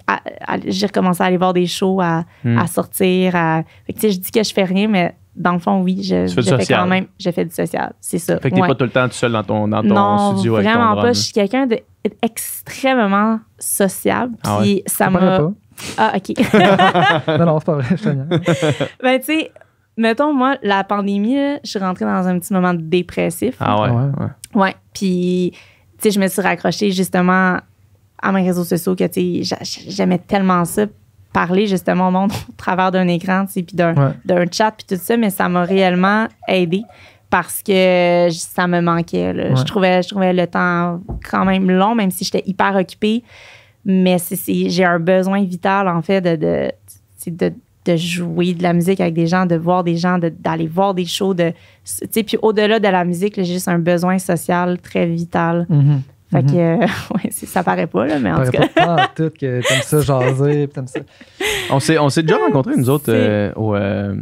j'ai recommencé à aller voir des shows, à, hmm. sortir. fait que, tu sais, je dis que je fais rien, mais dans le fond, oui, je, je fais quand même, je fais du social, c'est ça. Fait que t'es ouais. pas tout le temps tout seul dans ton, studio avec ton vraiment pas. Hein. Je suis quelqu'un d'extrêmement sociable, ah puis ça m'a... Ah, OK. non, non, c'est pas vrai, je Ben, tu sais, mettons, moi, la pandémie, je suis rentrée dans un petit moment dépressif. Ah ouais? Ouais. ouais. ouais. Puis, tu sais, je me suis raccrochée justement à mes réseaux sociaux que, tu j'aimais tellement ça parler justement au monde au travers d'un écran, puis d'un, chat, puis tout ça, mais ça m'a réellement aidé parce que ça me manquait. Je, trouvais, je trouvais le temps quand même long, même si j'étais hyper occupée. Mais j'ai un besoin vital, en fait, de, de, jouer de la musique avec des gens, de voir des gens, d'aller voir des shows. De, puis au-delà de la musique, j'ai juste un besoin social très vital. Mm-hmm. Fait que, mhm. euh, ouais, ça paraît pas, mais en tout cas. Pas, tout que t'aimes ça jaser, ça. On s'est, déjà ah, rencontrés, nous autres, euh, euh,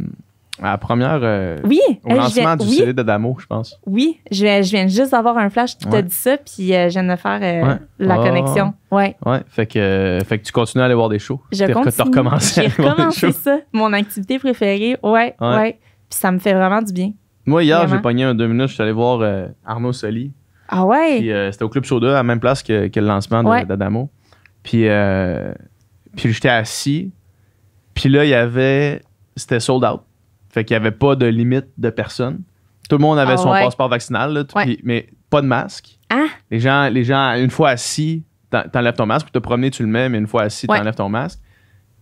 à la première. oui, au lancement du oui, CD je pense. Oui, je, je, viens juste d'avoir un flash qui t'a dit ça, puis je viens de faire la ah. connexion. Ouais. Ouais, fait que, tu continues à aller voir des shows. Je continue. T'as recommencé à aller voir des shows. ça, mon activité préférée. Ouais, ouais, Puis ça me fait vraiment du bien. Moi, hier, j'ai pogné un deux minutes, je suis allé voir Arnaud Soli ah ouais? Puis euh, c'était au Club Soda, à la même place que, le lancement de, d'Adamo. Puis, euh, puis j'étais assis. Puis là, il y avait. C'était sold out. Fait qu'il n'y avait pas de limite de personnes. Tout le monde avait ah son passeport vaccinal, mais pas de masque. Hein? Les, gens, les gens, une fois assis, t'enlèves ton masque. Puis te promener, tu le mets, mais une fois assis, t'enlèves ton masque.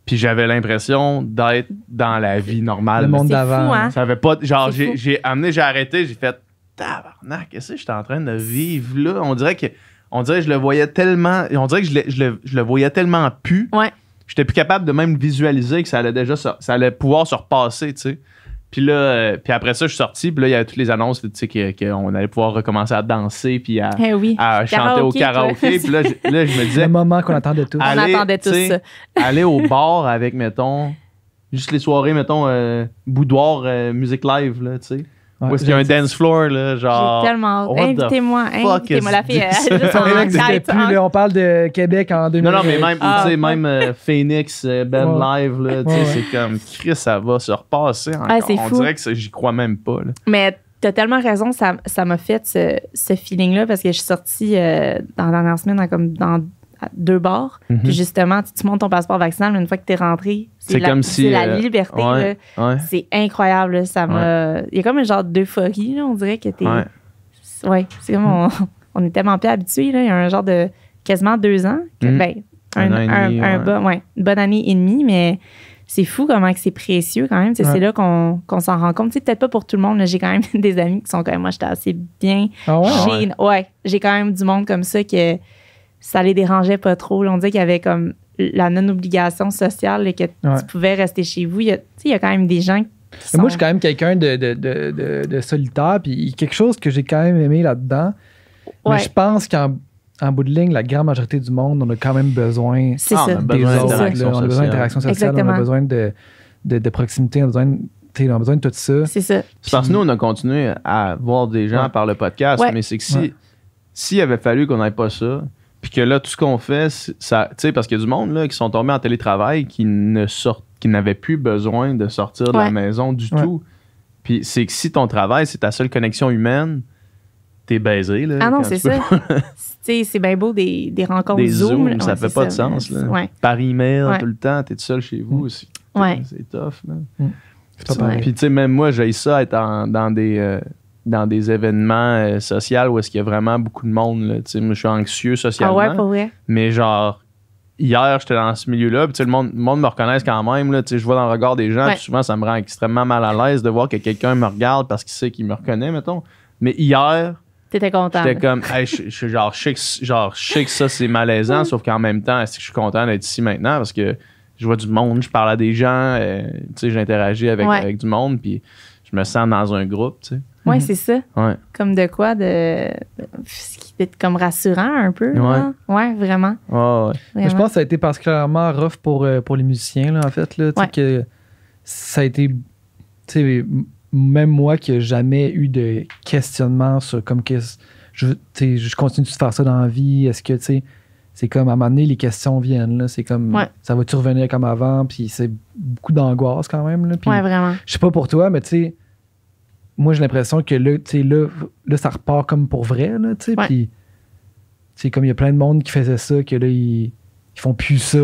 Puis j'avais l'impression d'être dans la vie normale. Le monde d'avant. Hein? pas. Genre, j'ai amené, j'ai arrêté, j'ai fait tabarnak, qu'est-ce que j'étais en train de vivre là? On dirait que on dirait je le voyais tellement. On dirait que je le, voyais tellement pu. Ouais. J'étais plus capable de même visualiser que ça allait déjà ça, allait pouvoir se repasser, tu sais. Puis là, euh, puis après ça, je suis sorti, puis là, il y avait toutes les annonces, tu sais, qu'on allait pouvoir recommencer à danser, puis à, eh à chanter au karaoké. puis là, je, me disais... Le moment qu'on attendait tous. Aller, On attendait tous ça. aller au bar avec, mettons, juste les soirées, mettons, euh, boudoir, euh, musique live, là, tu sais. Où est-ce qu'il y a un dance floor, là, genre. J'ai tellement hâte. Invitez-moi, invitez-moi la fille. plus, on parle de Québec en 2000. Non, non, mais même, ah, même euh, Phoenix, euh, Ben Live, là, c'est comme, Chris, ça va se repasser ah, on dirait que j'y crois même pas, là. Mais t'as tellement raison, ça m'a fait ce, feeling-là parce que je suis sortie euh, dans la dernière semaine, dans, comme dans deux bords. Mhm. Puis justement, tu, montes ton passeport vaccinal, mais une fois que tu es rentré, c'est comme si, la euh, liberté. C'est incroyable. ça Il y a comme un genre d'euphorie. On dirait que tu es. Ouais. c'est comme on, est tellement plus habitué. Là. Il y a un genre de quasiment deux ans. un, bon, une bonne année et demie, mais c'est fou comment c'est précieux quand même. C'est là qu'on s'en rend compte. Peut-être pas pour tout le monde, mais j'ai quand même des amis qui sont quand même, moi, j'étais assez bien. Ah ouais j'ai quand même du monde comme ça que ça les dérangeait pas trop. on dit qu'il y avait comme la non-obligation sociale et que tu pouvais rester chez vous. Il y a, quand même des gens Moi, je suis quand même quelqu'un de, de, de, de, solitaire. Puis quelque chose que j'ai quand même aimé là-dedans, mais je pense qu'en bout de ligne, la grande majorité du monde, on a quand même besoin, ah, On a besoin d'interaction sociale, on a besoin de, proximité, on a besoin de tout ça. C'est ça. parce que nous, on a continué à voir des gens par le podcast, mais c'est que si s'il avait fallu qu'on n'ait pas ça, puis que là, tout ce qu'on fait, ça, tu sais, parce qu'il y a du monde qui sont tombés en télétravail, qui ne sortent, qui n'avaient plus besoin de sortir de la maison du tout. Puis c'est que si ton travail, c'est ta seule connexion humaine, t'es baisé. Là, ah non, c'est ça. c'est bien beau des, rencontres Zoom. ça fait pas de sens. Là. Par email, tout le temps, t'es tout seul chez vous aussi. C'est tough. Mm. Puis tu sais, même moi, j'ai ça être dans des. Euh, dans des événements euh, sociaux où est-ce qu'il y a vraiment beaucoup de monde. Là. je suis anxieux socialement. Ah Mais genre, hier, j'étais dans ce milieu-là, puis le monde, le monde me reconnaît quand même. je vois dans le regard des gens, souvent, ça me rend extrêmement mal à l'aise de voir que quelqu'un me regarde parce qu'il sait qu'il me reconnaît, mettons. Mais hier... T'étais content. J'étais comme, je, genre, je sais que, ça, c'est malaisant, sauf qu'en même temps, est-ce que je suis content d'être ici maintenant parce que je vois du monde, je parle à des gens, euh, tu sais j'interagis avec, avec du monde, puis je me sens dans un groupe, tu sais. Oui, mhm. c'est ça. Ouais. Comme de quoi, de, ce qui est comme rassurant un peu. Oui, ouais, vraiment. ouais. Je pense que ça a été particulièrement rough pour, euh, pour les musiciens, là, en fait. Là, que ça a été, même moi qui n'ai jamais eu de questionnement sur comme que je, je continue de faire ça dans la vie, est-ce que, tu sais, c'est comme à un moment donné, les questions viennent. Là. C'est comme ça va-tu revenir comme avant? Puis c'est beaucoup d'angoisse quand même. Là. vraiment. Je sais pas pour toi, mais tu sais, moi, j'ai l'impression que là, là, là, ça repart comme pour vrai. Là, Puis, comme il y a plein de monde qui faisait ça, que là, ils, ils font plus ça.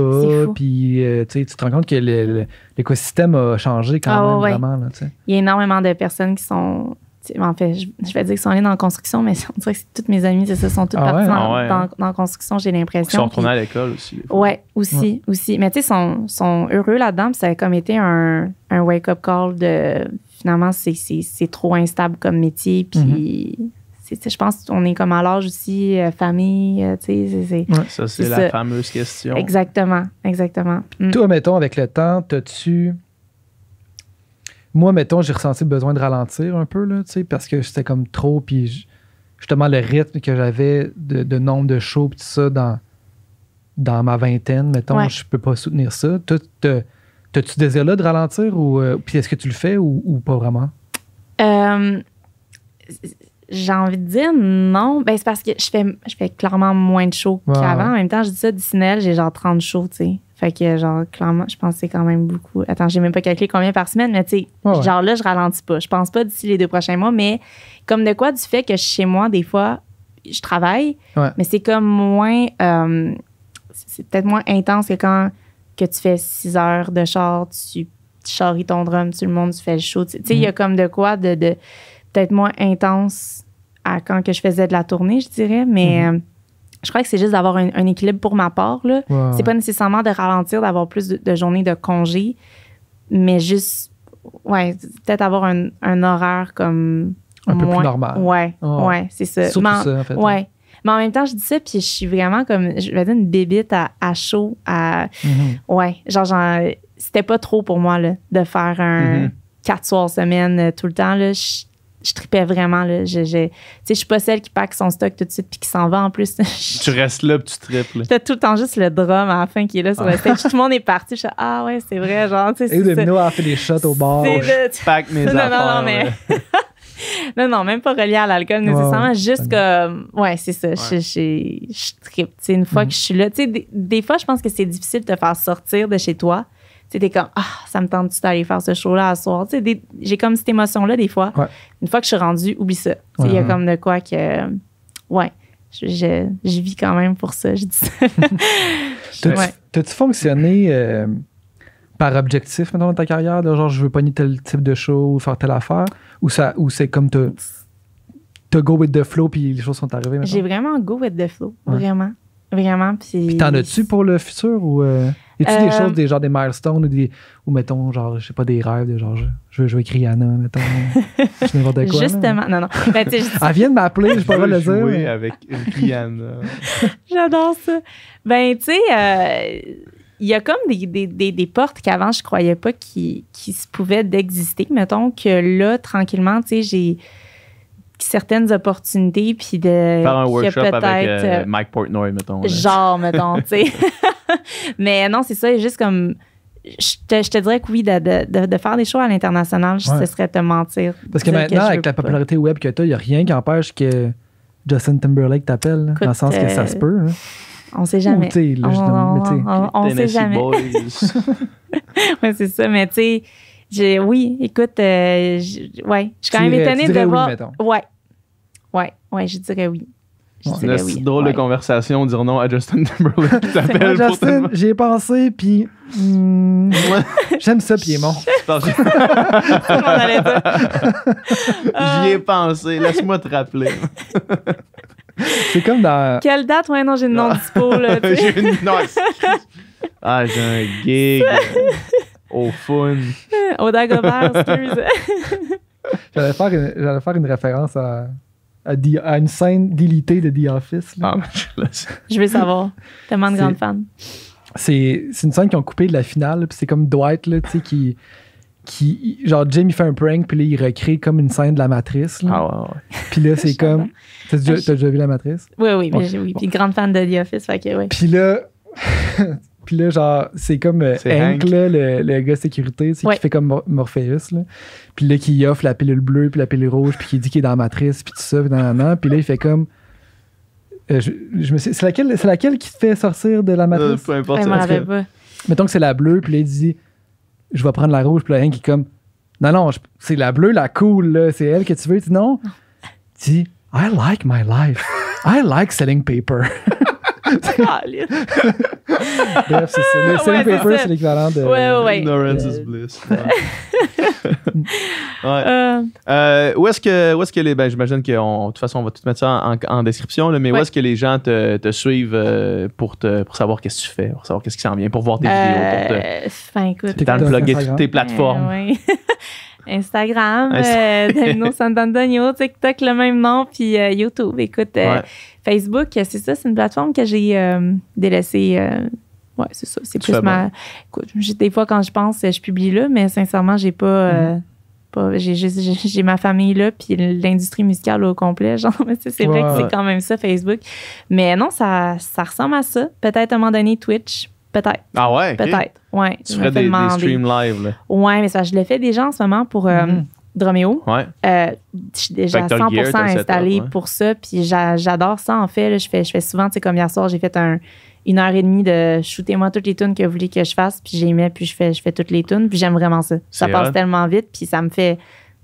Puis, euh, tu te rends compte que l'écosystème a changé quand ah, même, vraiment. Là, il y a énormément de personnes qui sont. En fait, je, vais dire qu'ils sont allés dans la construction, mais on dirait que toutes mes amies, c'est ça, sont toutes ah parties ah dans, la construction, j'ai l'impression. Ils sont retournés à l'école aussi. Ouais, aussi, aussi. Mais tu sais, sont, sont heureux là-dedans, ça a comme été un, un wake-up call de finalement, c'est trop instable comme métier. Puis, mhm. je pense qu'on est comme à l'âge aussi, euh, famille, euh, tu sais. c'est ouais, ça, c'est la fameuse question. Exactement, exactement. Mm. Toi, mettons, avec le temps, t'as-tu. Moi, mettons, j'ai ressenti le besoin de ralentir un peu, là, tu sais, parce que c'était comme trop. Puis, justement, le rythme que j'avais de, nombre de shows, tout ça, dans, ma vingtaine, mettons, je peux pas soutenir ça. tout T'as-tu ce désir-là de ralentir ou euh, puis est-ce que tu le fais ou, pas vraiment? Euh, j'ai envie de dire non. Ben, c'est parce que je fais, je fais clairement moins de shows qu'avant. En même temps, je dis ça, du j'ai genre 30 shows, tu sais. Fait que, genre, clairement, je pensais quand même beaucoup. Attends, j'ai même pas calculé combien par semaine, mais tu sais, genre là, je ralentis pas. Je pense pas d'ici les deux prochains mois, mais comme de quoi du fait que chez moi, des fois, je travaille, mais c'est comme moins. Euh, c'est peut-être moins intense que quand que tu fais six heures de char, tu charries ton drum, tout le monde, tu fais le show. Tu sais, il y a mm-hmm. comme de quoi de, peut-être moins intense à quand que je faisais de la tournée, je dirais, mais mm-hmm. euh, je crois que c'est juste d'avoir un, équilibre pour ma part. Là. C'est pas nécessairement de ralentir, d'avoir plus de, journées de congé, mais juste, ouais, peut-être avoir un, horaire comme. Un peu plus normal. Ouais, ouais, c'est ça. Surtout en fait. Ouais. Mais en même temps, je dis ça, puis je suis vraiment comme, je vais dire une bébite à, chaud. À, mm-hmm. Ouais, genre, genre c'était pas trop pour moi là, de faire un mm-hmm. quatre 4 soirs semaine euh, tout le temps. Là, je, je tripais vraiment. Là, je, je, je suis pas celle qui pack son stock tout de suite puis qui s'en va en plus. tu restes là puis tu triples. T'as tout le temps juste le drum à fin qui est là sur la le ah. tout le monde est parti. Je suis Ah ouais, c'est vrai. Genre, Et Domino a fait des shots au bar. Oh, je pack mes non, Non, non, mais. non, non, même pas relié à l'alcool nécessairement. juste comme. Ouais, c'est ça. Je, tripe. une fois mm. que je suis là, des, fois, je pense que c'est difficile de te faire sortir de chez toi. Tu t'es comme, ah, ça me tente-tu d'aller faire ce show-là à soir? j'ai comme cette émotion-là des fois. Une fois que je suis rendue, oublie ça. Il y a comme de quoi que. Ouais. Je, vis quand même pour ça, je dis ça. T'as-tu fonctionné euh, par objectif maintenant dans ta carrière? genre, je veux ni tel type de show ou faire telle affaire? Ou ça, ou c'est comme te, te go with the flow puis les choses sont arrivées. J'ai vraiment go with the flow, vraiment, vraiment. Puis, t'en as-tu pour le futur ou euh, tu des euh, choses des genre des milestones ou mettons genre je sais pas des rêves de genre je, veux jouer Kriana mettons, je de quoi. Justement, non non. Ben, Elle vient de m'appeler, je pourrais le dire. Jouer avec Kriana. J'adore ça. Ben tu sais. Euh, il y a comme des, des, des, portes qu'avant, je croyais pas qui, qui se pouvaient d'exister. Mettons que là, tranquillement, tu sais, j'ai certaines opportunités, puis de... Faire un workshop avec euh, euh, Mike Portnoy, mettons. Genre, mettons, tu sais. Mais non, c'est ça, juste comme... Je te, je te, dirais que oui, de, de, de faire des shows à l'international, ce serait te mentir. Parce que maintenant, avec la popularité web que tu as, il n'y a rien qui empêche que Justin Timberlake t'appelle, dans le sens que ça euh, se peut. On sait jamais. on, ne sait jamais. ouais, c'est ça, mais tu sais, oui, écoute, euh, ouais, je suis quand même étonnée de voir. Mettons. Ouais. Ouais, ouais, je dirais oui. Je dirais oui. drôle de conversation, dire non à Justin Timberlake t'appelle Justin, j'y j'ai pensé, puis hmm, j'aime ça, puis J'y ai euh. pensé, laisse-moi te rappeler. C'est comme dans. Quelle date? Ouais, non, j'ai une non dispo, là. j'ai une. Non, ah, j'ai un gig au fun. Au Dagobert, excuse. J'allais faire, une, faire une référence à, à, une scène délitée de The Office. Là. Ah, ben, je vais savoir. Tellement de grande fan. C'est une scène qui ont coupé de la finale, puis c'est comme Dwight là, qui, qui genre Jim il fait un prank puis là il recrée comme une scène de la matrice là. Ah ouais, Puis là c'est comme t'as déjà, déjà vu la matrice Oui oui, mais oui. puis grande fan de The Office fait que oui. Puis là puis là genre c'est comme euh, Hank, Là, le, gars sécurité qui fait comme Morpheus là. Puis là qui offre la pilule bleue puis la pilule rouge puis qui dit qu'il est dans la matrice puis tout ça puis dans puis là il fait comme euh, je, me c'est laquelle c'est laquelle qui te fait sortir de la euh, matrice euh, Peu importe. ça, que, mettons que c'est la bleue puis là il dit je vais prendre la rouge. plein là, est comme, non, non, c'est la bleue, la cool, c'est elle que tu veux. Tu dis, non. Tu dis, I like my life. I like selling paper. Bref, c'est ça. Le Silly ouais, Paper, c'est l'équivalent de. Ouais, ouais, Ignorance euh, is bliss. Euh. euh... où est-ce que, où est que les. Ben, j'imagine que de toute façon, on va tout mettre ça en, description, là, mais où est-ce que les gens te, te suivent euh, pour, te, pour savoir qu'est-ce que tu fais, pour savoir qu'est-ce qui s'en vient, pour voir tes vidéos, pour te. Enfin, écoute. T'es dans le plug tes plateformes. Instagram, euh, TikTok, le même nom, puis euh, YouTube. Écoute, euh, Facebook, c'est ça, c'est une plateforme que j'ai délaissée. ouais, c'est ça. C'est plus ma. Écoute, des fois, quand je pense, je publie là, mais sincèrement, j'ai pas. Mm-hmm. j'ai ma famille là puis l'industrie musicale au complet c'est vrai que c'est quand même ça Facebook mais non ça ça ressemble à ça peut-être à un moment donné Twitch Peut-être. Ah ouais? Peut-être. Ouais, tu ferais des, streams live. Là. Ouais, mais ça, je le fais déjà en ce moment pour euh, mm-hmm. Ouais. Euh, je suis déjà à 100% installée pour ça. Puis j'adore ça, en fait. je, fais, je fais souvent, tu sais, comme hier soir, j'ai fait une heure et demie de shooter moi toutes les tunes que vous voulez que je fasse. Puis j'aimais puis je fais, je fais toutes les tunes. Puis j'aime vraiment ça. Ça passe tellement vite. Puis ça me fait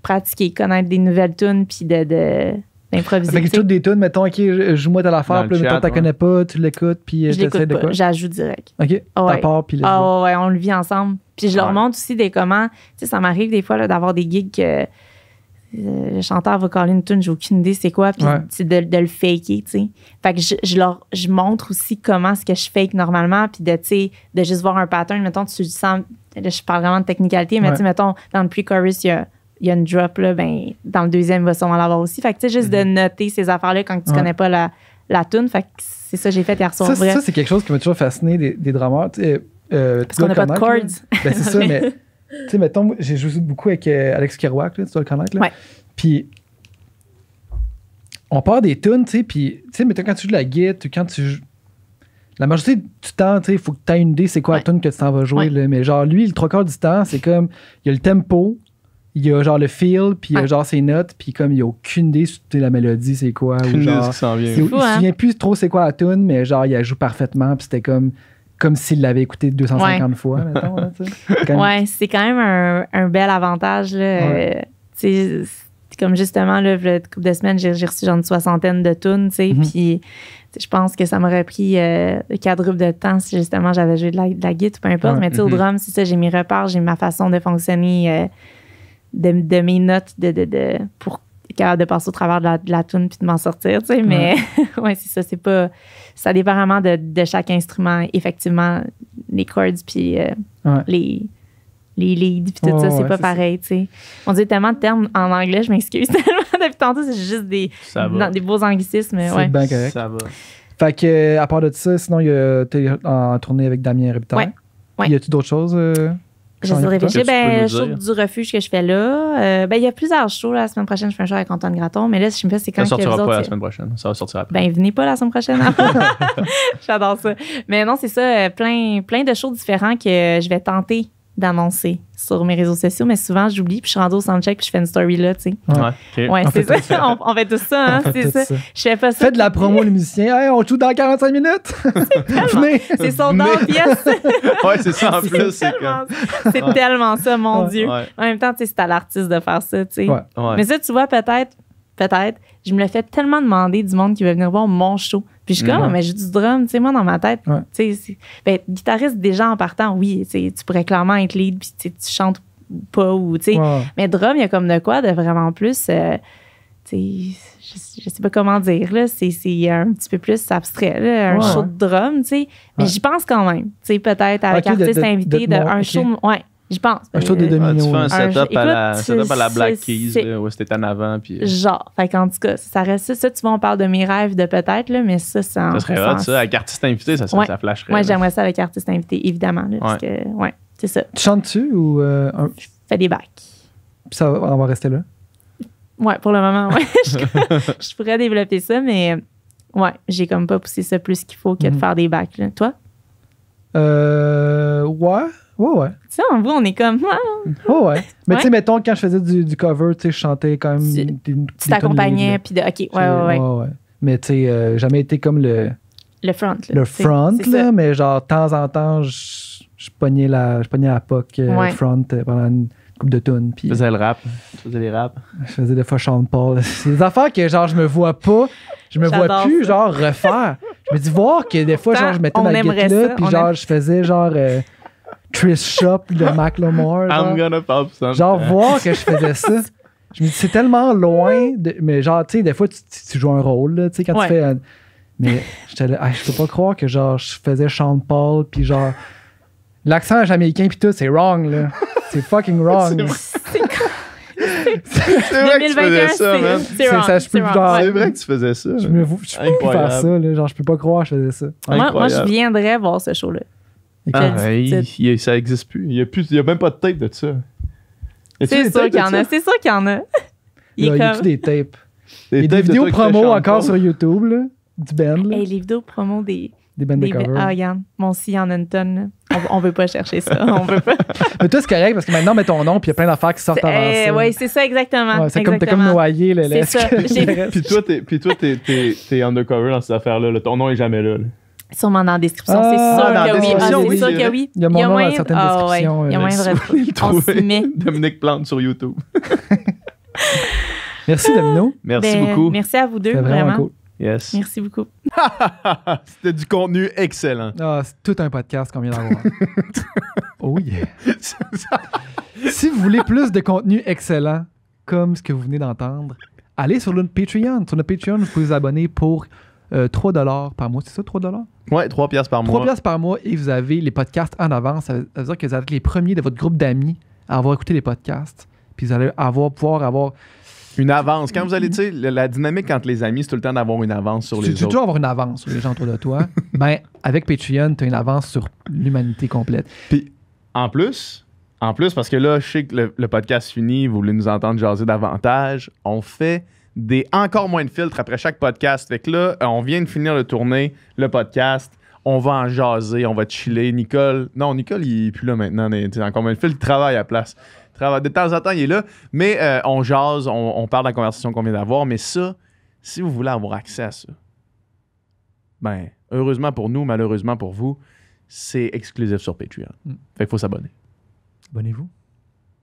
pratiquer, connaître des nouvelles tunes, puis de d'improviser. Fait tu toutes des tunes, mettons, OK, joue-moi ta l'affaire, puis mettons, t'as connais pas, tu l'écoutes, puis euh, j'essaie de quoi? J'ajoute direct. OK, oh, part, puis Ah ouais, on le vit ensemble. Puis je leur montre aussi des comment, tu sais, ça m'arrive des fois d'avoir des gigs que euh, le chanteur va coller une tune, j'ai aucune idée c'est quoi, puis de, de, le faker, tu sais. Fait que je, je, leur je montre aussi comment ce que je fake normalement, puis de, tu sais, de juste voir un pattern, mettons, tu sens, je parle vraiment de technicalité, mais tu mettons, dans le pre-chorus, il y a il y a une drop, là, ben, dans le deuxième, il va sûrement l'avoir aussi. Fait que, tu sais, juste de mhm. noter ces affaires-là quand tu connais pas la, la tune. Fait que c'est ça que j'ai fait hier soir. Ça, ça c'est quelque chose qui m'a toujours fasciné des, des drameurs. Euh, euh Parce qu'on n'a pas de chords. Ben, c'est ça, mais, tu sais, mettons, j'ai joué beaucoup avec euh, Alex Kerouac, tu dois le connaître. Là. Ouais. Puis, on part des tunes, tu sais, puis, tu sais, mettons, quand tu joues de la guitare, quand tu la majorité du temps, tu sais, il faut que tu aies une idée c'est quoi la tune que tu t'en vas jouer. mais genre, lui, le trois quarts du temps, c'est comme il y a le tempo, il y a genre le feel, puis a genre ses notes, puis comme il n'y a aucune idée sur la mélodie, c'est quoi. Ou genre, vient. il ne se hein? souvient plus trop c'est quoi la tune, mais genre il joue parfaitement, puis c'était comme comme s'il l'avait écouté 250 fois, mettons. ouais, c'est quand même un, bel avantage. Euh, comme justement, le couple de semaines, j'ai reçu genre une soixantaine de tunes, tu sais, mhm. puis je pense que ça m'aurait pris euh, quadruple de temps si justement j'avais joué de la, guitare ou peu importe. Mais tu sais, au mhm. drum, c'est ça, j'ai mes repères, j'ai ma façon de fonctionner. Euh, de, mes notes de, de, de pour capable de passer au travers de la, de la toune puis de m'en sortir, tu sais, mais ouais, c'est ça, c'est pas... Ça dépend vraiment de, de, chaque instrument, effectivement, les chords puis euh, les, les leads puis tout ça, c'est pas pareil, tu sais. On dit tellement de termes en anglais, je m'excuse tellement, depuis tantôt, c'est juste des, des beaux anglicismes, ouais. bien Ça va. Fait que, à part de ça, sinon, t'es en tournée avec Damien Reptar. Ouais. Y a-tu d'autres choses? Euh? Je vais réfléchir. Ben, show du refuge que je fais là. Euh, ben, il y a plusieurs shows. la semaine prochaine, je fais un show avec Antoine Graton. Mais là, je me fais, c'est quand Ça sortira pas la semaine prochaine. Ça va sortir après. Ben, venez pas la semaine prochaine. Hein. J'adore ça. Mais non, c'est ça. Euh, plein, plein de shows différents que je vais tenter d'annoncer sur mes réseaux sociaux, mais souvent j'oublie, puis je rentre au au soundcheck, puis je fais une story là, tu sais. Ouais, ouais c'est ça. on, fait tout ça, hein, c'est ça. Je fais pas ça. Faites de la promo, les musiciens. Hey, on joue dans 45 minutes. C'est son nom, pièce. ouais, c'est ça en plus. C'est tellement, ça, mon Dieu. En même temps, tu sais, c'est à l'artiste de faire ça, tu sais. Mais ça, tu vois, peut-être, peut-être, je me le fais tellement demander du monde qui veut venir voir mon show. Puis je suis comme, mhm. mais j'ai du drum, tu sais, moi, dans ma tête, tu sais, ben, guitariste, déjà en partant, oui, tu pourrais clairement être lead, puis tu chantes pas, ou, tu sais, mais drum, il y a comme de quoi de vraiment plus, euh, tu sais, je, sais pas comment dire, là, c'est un petit peu plus abstrait, là, un show de drum, tu sais, mais j'y pense quand même, tu sais, peut-être avec okay, artiste invité, de, un show, ouais, je pense. Un show de euh, ah, Tu fais un setup, à, la, Black Keys, là, où c'était en avant. Puis... Euh, Genre. Fait tout cas, ça reste ça. tu vois, on parle de mes rêves de peut-être, là, mais ça, ça. Ça serait hot, ça. Avec artiste invité, ça, ouais. ça flasherait. Moi, j'aimerais ça avec artiste invité, évidemment. parce que, ouais, c'est ça. Tu chantes-tu ou. Euh, Je fais des bacs. Puis ça, on va rester là? Ouais, pour le moment, ouais. je pourrais développer ça, mais ouais, j'ai comme pas poussé ça plus qu'il faut que de mm-hmm. faire des bacs. Là. Toi? Euh, ouais. Ouais, ouais. sais en vrai, on est comme. oh, ouais. Mais tu sais, mettons, quand je faisais du, cover, tu sais, je chantais quand même. Tu, t'accompagnais, puis de. Ok, ouais, ouais, ouais. ouais. Mais tu sais, euh, jamais été comme le. Le front, là. Le front, là. Mais genre, de temps en temps, je, je pognais la, je la POC euh, front euh, pendant une de tonnes. Puis, je faisais le rap. Je faisais les raps. Je faisais des fois Sean Paul. C'est des affaires que, genre, je me vois pas. Je me vois plus, genre, refaire. je me dis, voir que des fois, genre, je mettais ma guitare là, puis genre, je faisais, genre, euh, Trish Shop de Macklemore. Lamore. I'm gonna pop Genre, voir que je faisais ça. Je me dis, c'est tellement loin. mais genre, tu sais, des fois, tu, joues un rôle, tu sais, quand tu fais. mais je peux pas croire que genre, je faisais Sean Paul, puis genre. L'accent américain, puis tout, c'est wrong, là. C'est fucking wrong. C'est vrai que tu faisais ça, man. C'est vrai que tu faisais ça. Je me je peux plus faire ça. Genre, je peux pas croire que je faisais ça. Moi, moi, je viendrais voir ce show-là. Ah, ça existe plus. Il y a, plus, il y a même pas de tape de ça. C'est sûr qu'il y en a. C'est sûr qu'il y en a. Il y a des tapes. Il y a des vidéos promo encore sur YouTube, là, du band. Les vidéos promo des des bandes Ah, regarde, mon si en une tonne. On, on, veut pas chercher ça. on veut pas. mais toi, c'est correct parce que maintenant, mets ton nom, puis il y a plein d'affaires qui sortent avant euh, ça. Oui, c'est ça, exactement. c'est comme, t'es comme noyé, là. C'est ça. puis toi, t'es, puis toi, t'es, undercover dans ces affaires-là. Ton nom est jamais là. là. Sûrement dans la description, c'est ah, sûr, que oui. Ah, oui, Il y a mon nom dans certaines ah, descriptions. Il y a euh, moins de Dominique Plante sur YouTube. merci, Domino. Merci ben, beaucoup. Merci à vous deux, vraiment. Merci beaucoup. C'était du contenu excellent. Ah, c'est tout un podcast qu'on vient d'avoir. Oui. Oh si vous voulez plus de contenu excellent, comme ce que vous venez d'entendre, allez sur notre Patreon. Sur notre Patreon, vous pouvez vous abonner pour 3$ euh, par mois. C'est ça, 3$? Ouais, 3 pièces par mois. 3 par mois et vous avez les podcasts en avance. Ça veut, ça veut dire que vous êtes les premiers de votre groupe d'amis à avoir écouté les podcasts. Puis vous allez avoir, pouvoir avoir une avance. Quand vous allez, tu sais, la dynamique entre les amis, c'est tout le temps d'avoir une avance sur les tu autres. Tu dois avoir une avance sur les gens autour de toi. Mais ben, avec Patreon, tu as une avance sur l'humanité complète. Puis, en plus, en plus, parce que là, je sais que le, podcast finit, vous voulez nous entendre jaser davantage, on fait des encore moins de filtres après chaque podcast. Fait que là, euh, on vient de finir le tourner le podcast on va en jaser, on va chiller. Nicole, non, Nicole, il est plus là maintenant. Il est encore moins filtres, il travaille à place. De temps en temps, il est là. Mais euh, on jase, on, on, parle de la conversation qu'on vient d'avoir. Mais ça, si vous voulez avoir accès à ça, ben, heureusement pour nous, malheureusement pour vous, c'est exclusif sur Patreon. Mm. Fait qu'il faut s'abonner. Abonnez-vous.